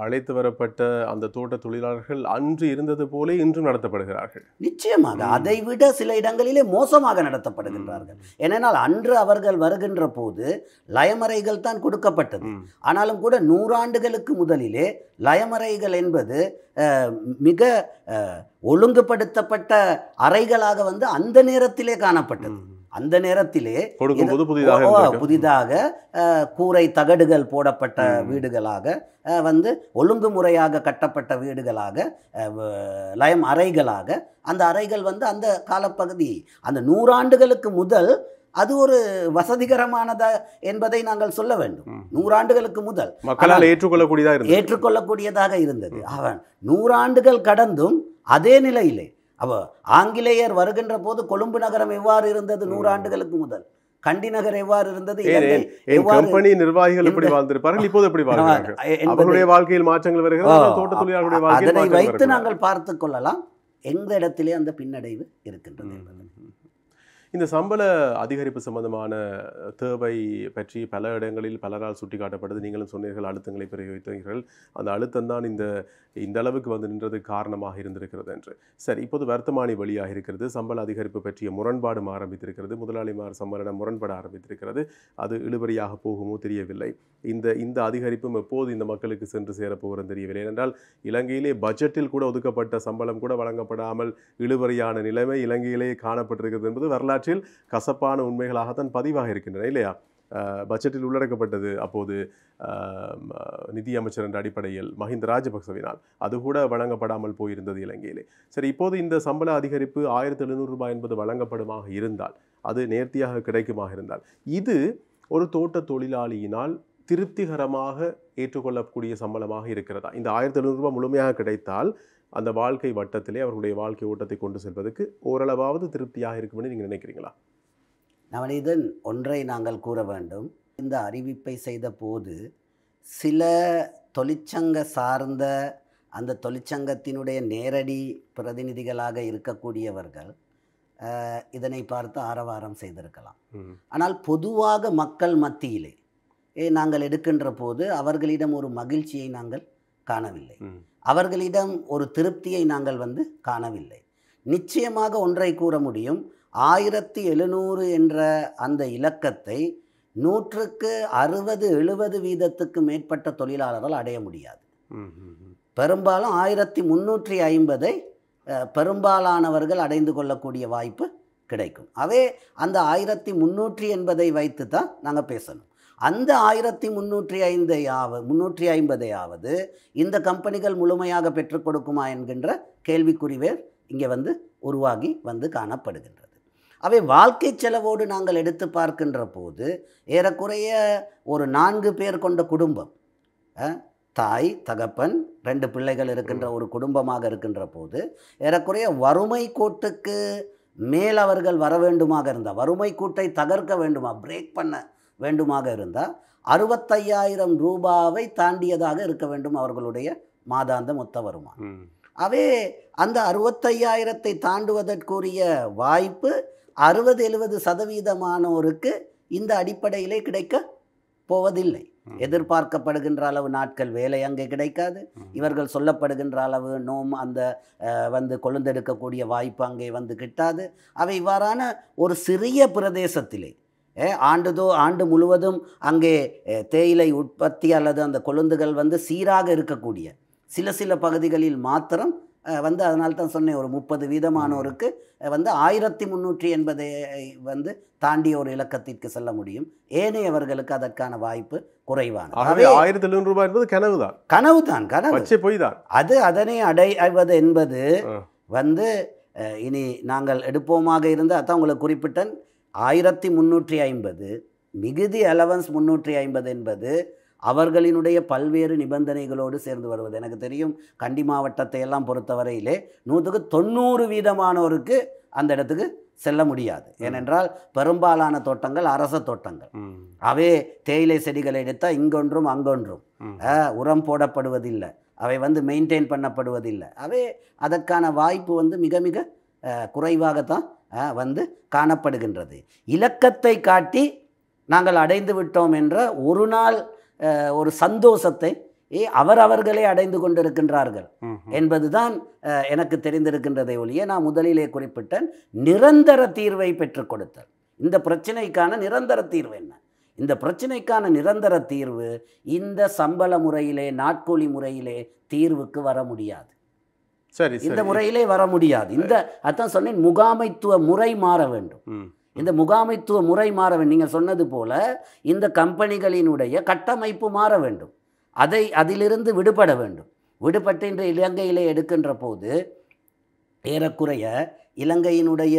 அழைத்து வரப்பட்ட அந்த தோட்ட தொழிலாளர்கள் அன்று இருந்தது போல இன்று நடத்தப்படுகிறார்கள் நிச்சயமாக அதை விட சில இடங்களிலே மோசமாக நடத்தப்படுகின்றார்கள் ஏனென்றால் அன்று அவர்கள் வருகின்ற போது லயமறைகள் தான் கொடுக்கப்பட்டது ஆனாலும் கூட நூறாண்டுகளுக்கு முதலிலே லயமறைகள் என்பது மிக ஒழுங்குபடுத்தப்பட்ட அறைகளாக வந்து அந்த நேரத்திலே காணப்பட்டது அந்த நேரத்திலே புதிதாக கூரை தகடுகள் போடப்பட்ட வீடுகளாக வந்து ஒழுங்குமுறையாக கட்டப்பட்ட வீடுகளாக லயம் அறைகளாக அந்த அறைகள் வந்து அந்த காலப்பகுதி அந்த நூறாண்டுகளுக்கு முதல் அது ஒரு வசதிகரமானதா என்பதை நாங்கள் சொல்ல வேண்டும் நூறாண்டுகளுக்கு முதல் மக்களால் ஏற்றுக்கொள்ளக்கூடியதாக ஏற்றுக்கொள்ளக்கூடியதாக இருந்தது அவன் நூறாண்டுகள் கடந்தும் அதே நிலையிலே அப்போ ஆங்கிலேயர் வருகின்ற போது கொழும்பு நகரம் எவ்வாறு இருந்தது நூறாண்டுகளுக்கு முதல் கண்டி நகர் எவ்வாறு இருந்தது கம்பெனி நிர்வாகிகள் எப்படி வாழ்ந்திருப்பார்கள் இப்போது எப்படி அவர்களுடைய வாழ்க்கையில் மாற்றங்கள் வருகிறது தோட்ட தொழிலாளர்களுடைய அதனை வைத்து நாங்கள் பார்த்து கொள்ளலாம் எந்த இடத்திலே அந்த பின்னடைவு இருக்கின்றது இந்த சம்பள அதிகரிப்பு சம்பந்தமான தேவை பற்றி பல இடங்களில் பலரால் சுட்டிக்காட்டப்படுது நீங்களும் சொன்னீர்கள் அழுத்தங்களை பிரயோகித்தீர்கள் அந்த அழுத்தம் தான் இந்த இந்த அளவுக்கு வந்து நின்றது காரணமாக இருந்திருக்கிறது என்று சரி இப்போது வர்த்தமானி வழியாக இருக்கிறது சம்பள அதிகரிப்பு பற்றிய முரண்பாடும் ஆரம்பித்திருக்கிறது முதலாளிமார் சம்பளம் முரண்பட ஆரம்பித்திருக்கிறது அது இழுபறியாக போகுமோ தெரியவில்லை இந்த இந்த அதிகரிப்பும் எப்போது இந்த மக்களுக்கு சென்று சேரப்போகிறது தெரியவில்லை ஏனென்றால் இலங்கையிலே பட்ஜெட்டில் கூட ஒதுக்கப்பட்ட சம்பளம் கூட வழங்கப்படாமல் இழுபறியான நிலைமை இலங்கையிலேயே காணப்பட்டிருக்கிறது என்பது வரலாற்று வரலாற்றில் கசப்பான உண்மைகளாகத்தான் பதிவாக இருக்கின்றன இல்லையா பட்ஜெட்டில் உள்ளடக்கப்பட்டது அப்போது நிதி என்ற அடிப்படையில் மஹிந்த ராஜபக்சவினால் அது கூட வழங்கப்படாமல் போயிருந்தது இலங்கையிலே சரி இப்போது இந்த சம்பள அதிகரிப்பு ஆயிரத்தி எழுநூறு ரூபாய் என்பது வழங்கப்படுமாக இருந்தால் அது நேர்த்தியாக கிடைக்குமாக இருந்தால் இது ஒரு தோட்ட தொழிலாளியினால் திருப்திகரமாக ஏற்றுக்கொள்ளக்கூடிய சம்பளமாக இருக்கிறதா இந்த ஆயிரத்தி எழுநூறுபா முழுமையாக கிடைத்தால் அந்த வாழ்க்கை வட்டத்திலே அவர்களுடைய வாழ்க்கை ஓட்டத்தை கொண்டு செல்வதற்கு ஓரளவாவது திருப்தியாக இருக்கும் நீங்கள் நினைக்கிறீங்களா நவநீதன் ஒன்றை நாங்கள் கூற வேண்டும் இந்த அறிவிப்பை செய்த போது சில தொழிற்சங்க சார்ந்த அந்த தொழிற்சங்கத்தினுடைய நேரடி பிரதிநிதிகளாக இருக்கக்கூடியவர்கள் இதனை பார்த்து ஆரவாரம் செய்திருக்கலாம் ஆனால் பொதுவாக மக்கள் மத்தியிலே நாங்கள் எடுக்கின்ற போது அவர்களிடம் ஒரு மகிழ்ச்சியை நாங்கள் காணவில்லை அவர்களிடம் ஒரு திருப்தியை நாங்கள் வந்து காணவில்லை நிச்சயமாக ஒன்றை கூற முடியும் ஆயிரத்தி எழுநூறு என்ற அந்த இலக்கத்தை நூற்றுக்கு அறுபது எழுபது வீதத்துக்கு மேற்பட்ட தொழிலாளர்கள் அடைய முடியாது பெரும்பாலும் ஆயிரத்தி முந்நூற்றி ஐம்பதை பெரும்பாலானவர்கள் அடைந்து கொள்ளக்கூடிய வாய்ப்பு கிடைக்கும் அவே அந்த ஆயிரத்தி முந்நூற்றி எண்பதை வைத்து தான் நாங்கள் பேசணும் அந்த ஆயிரத்தி முந்நூற்றி ஐந்தையாவது முந்நூற்றி ஐம்பதையாவது இந்த கம்பெனிகள் முழுமையாக பெற்றுக் கொடுக்குமா என்கின்ற கேள்விக்குறிவேர் இங்கே வந்து உருவாகி வந்து காணப்படுகின்றது அவை வாழ்க்கை செலவோடு நாங்கள் எடுத்து பார்க்கின்ற போது ஏறக்குறைய ஒரு நான்கு பேர் கொண்ட குடும்பம் தாய் தகப்பன் ரெண்டு பிள்ளைகள் இருக்கின்ற ஒரு குடும்பமாக இருக்கின்ற போது ஏறக்குறைய வறுமை கோட்டுக்கு மேல் அவர்கள் வர வேண்டுமாக இருந்தால் வறுமை கூட்டை தகர்க்க வேண்டுமா பிரேக் பண்ண வேண்டுமாக இருந்தால் அறுபத்தையாயிரம் ரூபாவை தாண்டியதாக இருக்க வேண்டும் அவர்களுடைய மாதாந்த மொத்த வருமானம் அவே அந்த அறுபத்தையாயிரத்தை தாண்டுவதற்குரிய வாய்ப்பு அறுபது எழுபது சதவீதமானோருக்கு இந்த அடிப்படையிலே கிடைக்க போவதில்லை எதிர்பார்க்கப்படுகின்ற அளவு நாட்கள் வேலை அங்கே கிடைக்காது இவர்கள் சொல்லப்படுகின்ற அளவு நோம் அந்த வந்து கொழுந்தெடுக்கக்கூடிய வாய்ப்பு அங்கே வந்து கிட்டாது அவை இவ்வாறான ஒரு சிறிய பிரதேசத்திலே ஆண்டுதோ ஆண்டு முழுவதும் அங்கே தேயிலை உற்பத்தி அல்லது அந்த கொழுந்துகள் வந்து சீராக இருக்கக்கூடிய சில சில பகுதிகளில் மாத்திரம் வந்து அதனால தான் சொன்னேன் ஒரு முப்பது வீதமானோருக்கு வந்து ஆயிரத்தி முந்நூற்றி எண்பதை வந்து தாண்டிய ஒரு இலக்கத்திற்கு செல்ல முடியும் ஏனையவர்களுக்கு அதற்கான வாய்ப்பு குறைவான ஆயிரத்தி எழுநூறு ரூபாய் என்பது கனவு தான் கனவு தான் கனவு பொய் தான் அது அதனை அடைவது என்பது வந்து இனி நாங்கள் எடுப்போமாக இருந்து அதான் உங்களுக்கு குறிப்பிட்டேன் ஆயிரத்தி முந்நூற்றி ஐம்பது மிகுதி அலவன்ஸ் முந்நூற்றி ஐம்பது என்பது அவர்களினுடைய பல்வேறு நிபந்தனைகளோடு சேர்ந்து வருவது எனக்கு தெரியும் கண்டி மாவட்டத்தை எல்லாம் பொறுத்தவரையிலே நூற்றுக்கு தொண்ணூறு வீதமானோருக்கு அந்த இடத்துக்கு செல்ல முடியாது ஏனென்றால் பெரும்பாலான தோட்டங்கள் அரச தோட்டங்கள் அவே தேயிலை செடிகளை எடுத்தால் இங்கொன்றும் அங்கொன்றும் உரம் போடப்படுவதில்லை அவை வந்து மெயின்டைன் பண்ணப்படுவதில்லை அவை அதற்கான வாய்ப்பு வந்து மிக மிக குறைவாகத்தான் வந்து காணப்படுகின்றது இலக்கத்தை காட்டி நாங்கள் அடைந்து விட்டோம் என்ற ஒரு நாள் ஒரு சந்தோஷத்தை அவர் அவர்களே அடைந்து கொண்டிருக்கின்றார்கள் என்பதுதான் எனக்கு தெரிந்திருக்கின்றதை ஒழிய நான் முதலிலே குறிப்பிட்டேன் நிரந்தர தீர்வை பெற்றுக் கொடுத்தல் இந்த பிரச்சனைக்கான நிரந்தர தீர்வு என்ன இந்த பிரச்சனைக்கான நிரந்தர தீர்வு இந்த சம்பள முறையிலே நாட்கூலி முறையிலே தீர்வுக்கு வர முடியாது சரி இந்த முறையிலே வர முடியாது இந்த அதான் சொன்னேன் முகாமைத்துவ முறை மாற வேண்டும் இந்த முகாமைத்துவ முறை மாற வேண்டும் நீங்கள் சொன்னது போல இந்த கம்பெனிகளினுடைய கட்டமைப்பு மாற வேண்டும் அதை அதிலிருந்து விடுபட வேண்டும் விடுபட்டு இன்று இலங்கையிலே எடுக்கின்ற போது ஏறக்குறைய இலங்கையினுடைய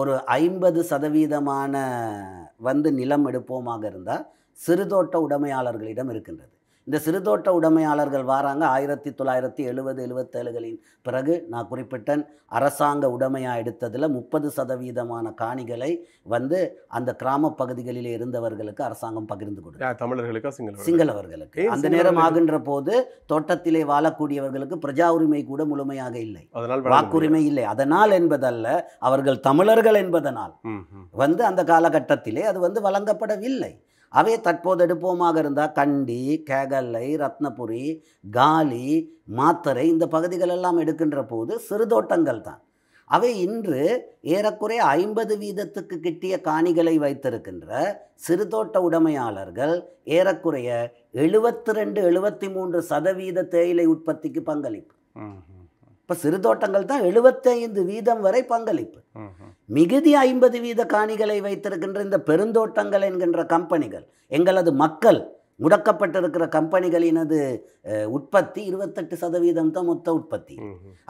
ஒரு ஐம்பது சதவீதமான வந்து நிலம் எடுப்போமாக இருந்தால் சிறுதோட்ட உடைமையாளர்களிடம் இருக்கின்றது இந்த சிறுதோட்ட உடைமையாளர்கள் வாராங்க ஆயிரத்தி தொள்ளாயிரத்தி எழுபது எழுபத்தேழுகளின் பிறகு நான் குறிப்பிட்டேன் அரசாங்க உடைமையாக எடுத்ததில் முப்பது சதவீதமான காணிகளை வந்து அந்த கிராம பகுதிகளில் இருந்தவர்களுக்கு அரசாங்கம் பகிர்ந்து கொடுக்கும் தமிழர்களுக்கு சிங்களவர்களுக்கு அந்த நேரம் ஆகின்ற போது தோட்டத்திலே வாழக்கூடியவர்களுக்கு பிரஜா உரிமை கூட முழுமையாக இல்லை வாக்குரிமை இல்லை அதனால் என்பதல்ல அவர்கள் தமிழர்கள் என்பதனால் வந்து அந்த காலகட்டத்திலே அது வந்து வழங்கப்படவில்லை அவை தற்போது எடுப்போமாக இருந்தால் கண்டி கேகல்லை ரத்னபுரி காலி மாத்தரை இந்த பகுதிகள் எல்லாம் எடுக்கின்ற போது சிறுதோட்டங்கள் தான் அவை இன்று ஏறக்குறைய ஐம்பது வீதத்துக்கு கிட்டிய காணிகளை வைத்திருக்கின்ற சிறுதோட்ட உடைமையாளர்கள் ஏறக்குறைய எழுபத்தி ரெண்டு எழுபத்தி மூன்று சதவீத தேயிலை உற்பத்திக்கு பங்களிப்பு இப்போ சிறு தோட்டங்கள் தான் எழுபத்தைந்து வீதம் வரை பங்களிப்பு மிகுதி ஐம்பது வீத காணிகளை வைத்திருக்கின்ற இந்த பெருந்தோட்டங்கள் என்கின்ற கம்பெனிகள் எங்களது மக்கள் முடக்கப்பட்டிருக்கிற கம்பெனிகளினது உற்பத்தி இருபத்தெட்டு சதவீதம் தான் மொத்த உற்பத்தி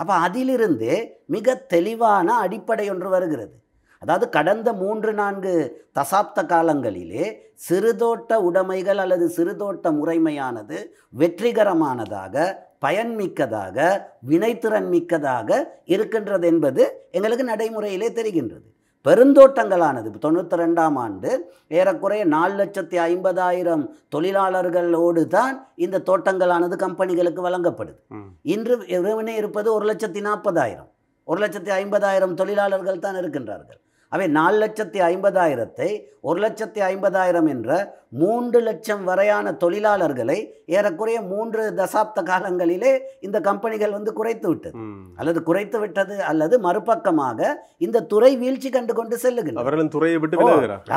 அப்போ அதிலிருந்து மிக தெளிவான அடிப்படை ஒன்று வருகிறது அதாவது கடந்த மூன்று நான்கு தசாப்த காலங்களிலே சிறுதோட்ட உடைமைகள் அல்லது சிறுதோட்ட முறைமையானது வெற்றிகரமானதாக பயன்மிக்கதாக வினைத்திறன் மிக்கதாக இருக்கின்றது என்பது எங்களுக்கு நடைமுறையிலே தெரிகின்றது பெருந்தோட்டங்களானது தொண்ணூற்றி ரெண்டாம் ஆண்டு ஏறக்குறைய நாலு லட்சத்தி ஐம்பதாயிரம் தொழிலாளர்களோடு தான் இந்த தோட்டங்களானது கம்பெனிகளுக்கு வழங்கப்படுது இன்று இருப்பது ஒரு லட்சத்தி நாற்பதாயிரம் ஒரு லட்சத்தி ஐம்பதாயிரம் தொழிலாளர்கள் தான் இருக்கின்றார்கள் அவை நாலு லட்சத்தி ஐம்பதாயிரத்தை ஒரு லட்சத்தி ஐம்பதாயிரம் என்ற மூன்று லட்சம் வரையான தொழிலாளர்களை ஏறக்குறைய மூன்று தசாப்த காலங்களிலே இந்த கம்பெனிகள் வந்து குறைத்து விட்டது அல்லது குறைத்து விட்டது அல்லது மறுபக்கமாக இந்த துறை வீழ்ச்சி கண்டு கொண்டு செல்லுகின்றது துறையை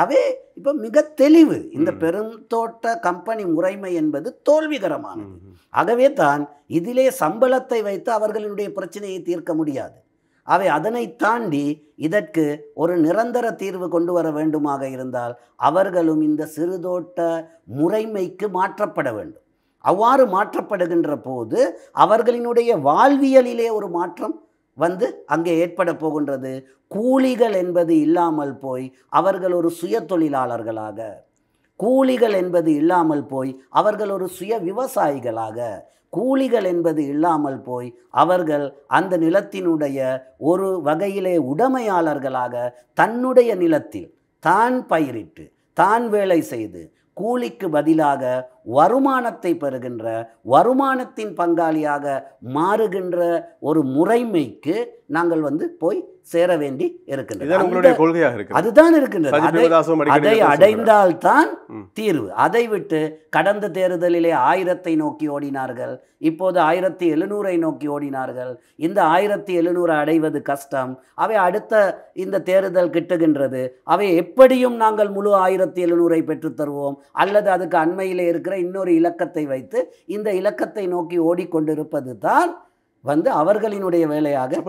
அவை இப்போ மிக தெளிவு இந்த பெருந்தோட்ட கம்பெனி முறைமை என்பது தோல்விகரமானது ஆகவே தான் இதிலே சம்பளத்தை வைத்து அவர்களுடைய பிரச்சனையை தீர்க்க முடியாது அவை அதனை தாண்டி இதற்கு ஒரு நிரந்தர தீர்வு கொண்டு வர வேண்டுமாக இருந்தால் அவர்களும் இந்த சிறுதோட்ட முறைமைக்கு மாற்றப்பட வேண்டும் அவ்வாறு மாற்றப்படுகின்ற போது அவர்களினுடைய வாழ்வியலிலே ஒரு மாற்றம் வந்து அங்கே ஏற்பட போகின்றது கூலிகள் என்பது இல்லாமல் போய் அவர்கள் ஒரு சுய தொழிலாளர்களாக கூலிகள் என்பது இல்லாமல் போய் அவர்கள் ஒரு சுய விவசாயிகளாக கூலிகள் என்பது இல்லாமல் போய் அவர்கள் அந்த நிலத்தினுடைய ஒரு வகையிலே உடைமையாளர்களாக தன்னுடைய நிலத்தில் தான் பயிரிட்டு தான் வேலை செய்து கூலிக்கு பதிலாக வருமானத்தை பெறுகின்ற வருமானத்தின் பங்காளியாக மாறுகின்ற ஒரு முறைமைக்கு நாங்கள் வந்து போய் சேர வேண்டி இருக்கின்றது அதுதான் இருக்கின்றது அதை அடைந்தால்தான் தீர்வு அதை விட்டு கடந்த தேர்தலிலே ஆயிரத்தை நோக்கி ஓடினார்கள் இப்போது ஆயிரத்தி எழுநூறை நோக்கி ஓடினார்கள் இந்த ஆயிரத்தி எழுநூறு அடைவது கஷ்டம் அவை அடுத்த இந்த தேர்தல் கிட்டுகின்றது அவை எப்படியும் நாங்கள் முழு ஆயிரத்தி எழுநூறை பெற்றுத்தருவோம் அல்லது அதுக்கு அண்மையில் இருக்கிற இன்னொரு இலக்கத்தை வைத்து இந்த இலக்கத்தை நோக்கி ஓடிக்கொண்டிருப்பது தான் வந்து அவர்களினுடைய வேலையாக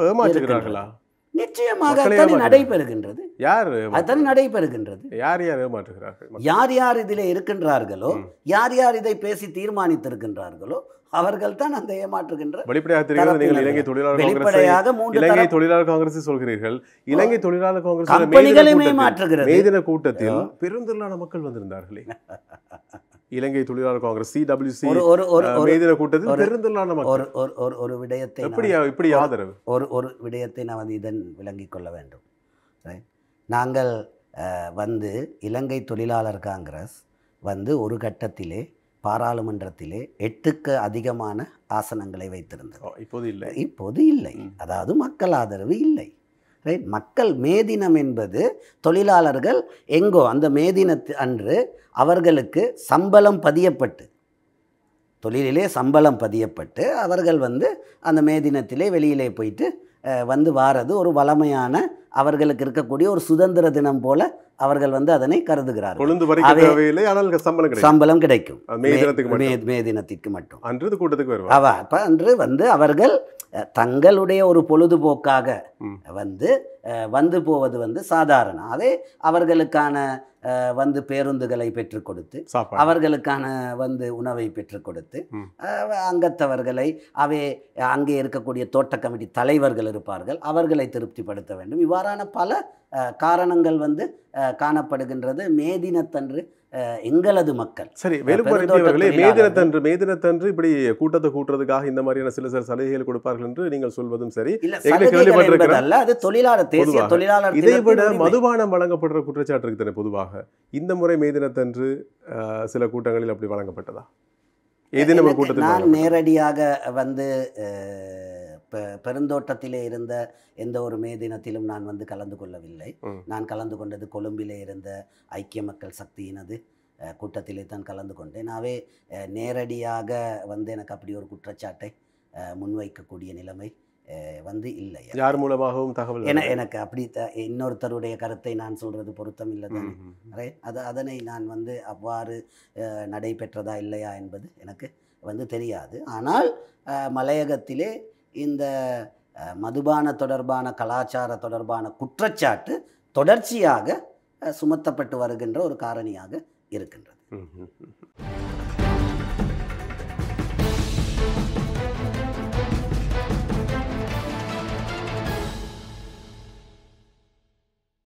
நிச்சயமாக நடைபெறுகின்றது யார் அதுதான் நடைபெறுகின்றது யார் யார் ஏமாற்றுகிறார்கள் யார் யார் இதில் இருக்கின்றார்களோ யார் யார் இதை பேசி தீர்மானித்திருக்கின்றார்களோ அவர்கள் தான் அந்த ஏமாற்றுகின்ற வெளிப்படையாக தெரிகிறது நீங்கள் இலங்கை தொழிலாளர் வெளிப்படையாக இலங்கை தொழிலாளர் காங்கிரஸ் சொல்கிறீர்கள் இலங்கை தொழிலாளர் காங்கிரஸ் கம்பெனிகளையுமே மாற்றுகிறது கூட்டத்தில் பெருந்திரளான மக்கள் வந்திருந்தார்களே இலங்கை தொழிலாளர் காங்கிரஸ் சிடபிள்யூசி ஒரு ஒரு கூட்டத்தில் ஒரு ஒரு ஒரு விடயத்தை எப்படி இப்படி ஆதரவு ஒரு ஒரு விடயத்தை நான் வந்து இதன் விளங்கிக் கொள்ள வேண்டும் நாங்கள் வந்து இலங்கை தொழிலாளர் காங்கிரஸ் வந்து ஒரு கட்டத்திலே பாராளுமன்றத்திலே எட்டுக்கு அதிகமான ஆசனங்களை வைத்திருந்தது இப்போது இல்லை இப்போது இல்லை அதாவது மக்கள் ஆதரவு இல்லை ரைட் மக்கள் மேதினம் என்பது தொழிலாளர்கள் எங்கோ அந்த மேதினத்து அன்று அவர்களுக்கு சம்பளம் பதியப்பட்டு தொழிலிலே சம்பளம் பதியப்பட்டு அவர்கள் வந்து அந்த மே தினத்திலே வெளியிலே போயிட்டு வந்து வாரது ஒரு வளமையான அவர்களுக்கு இருக்கக்கூடிய ஒரு சுதந்திர தினம் போல அவர்கள் வந்து அதனை கருதுகிறார்கள் சம்பளம் கிடைக்கும் மே தினத்திற்கு மட்டும் அன்று கூட்டத்துக்கு வருவார் அன்று வந்து அவர்கள் தங்களுடைய ஒரு பொழுதுபோக்காக வந்து வந்து போவது வந்து சாதாரணம் அதே அவர்களுக்கான வந்து பேருந்துகளை பெற்றுக் கொடுத்து அவர்களுக்கான வந்து உணவை பெற்றுக் கொடுத்து அங்கத்தவர்களை அவை அங்கே இருக்கக்கூடிய தோட்ட கமிட்டி தலைவர்கள் இருப்பார்கள் அவர்களை திருப்திப்படுத்த வேண்டும் இவ்வாறான பல காரணங்கள் வந்து காணப்படுகின்றது மேதினத்தன்று எங்களது மக்கள் சரி வேலுமரே மேதினத்தன்று மேதினத்தன்று இப்படி கூட்டத்தை கூட்டுறதுக்காக இந்த மாதிரியான சில சில சலுகைகள் கொடுப்பார்கள் என்று நீங்கள் சொல்வதும் சரி அல்ல அது தொழிலாளர் இதை விட மதுபானம் வழங்கப்படுற குற்றச்சாட்டு இருக்குது பொதுவாக இந்த முறை மே தினத்தன்று சில கூட்டங்களில் அப்படி வழங்கப்பட்டதா ஏதேனும் கூட்டத்தில் நான் நேரடியாக வந்து பெருந்தோட்டத்திலே இருந்த எந்த ஒரு மே தினத்திலும் நான் வந்து கலந்து கொள்ளவில்லை நான் கலந்து கொண்டது கொழும்பிலே இருந்த ஐக்கிய மக்கள் சக்தியினது கூட்டத்திலே தான் கலந்து கொண்டேன் நாவே நேரடியாக வந்து எனக்கு அப்படி ஒரு குற்றச்சாட்டை முன்வைக்கக்கூடிய நிலைமை வந்து இல்லை யார் மூலமாகவும் தகவல் என எனக்கு அப்படி த இன்னொருத்தருடைய கருத்தை நான் சொல்கிறது பொருத்தம் இல்லை அது அதனை நான் வந்து அவ்வாறு நடைபெற்றதா இல்லையா என்பது எனக்கு வந்து தெரியாது ஆனால் மலையகத்திலே இந்த மதுபான தொடர்பான கலாச்சார தொடர்பான குற்றச்சாட்டு தொடர்ச்சியாக சுமத்தப்பட்டு வருகின்ற ஒரு காரணியாக இருக்கின்றது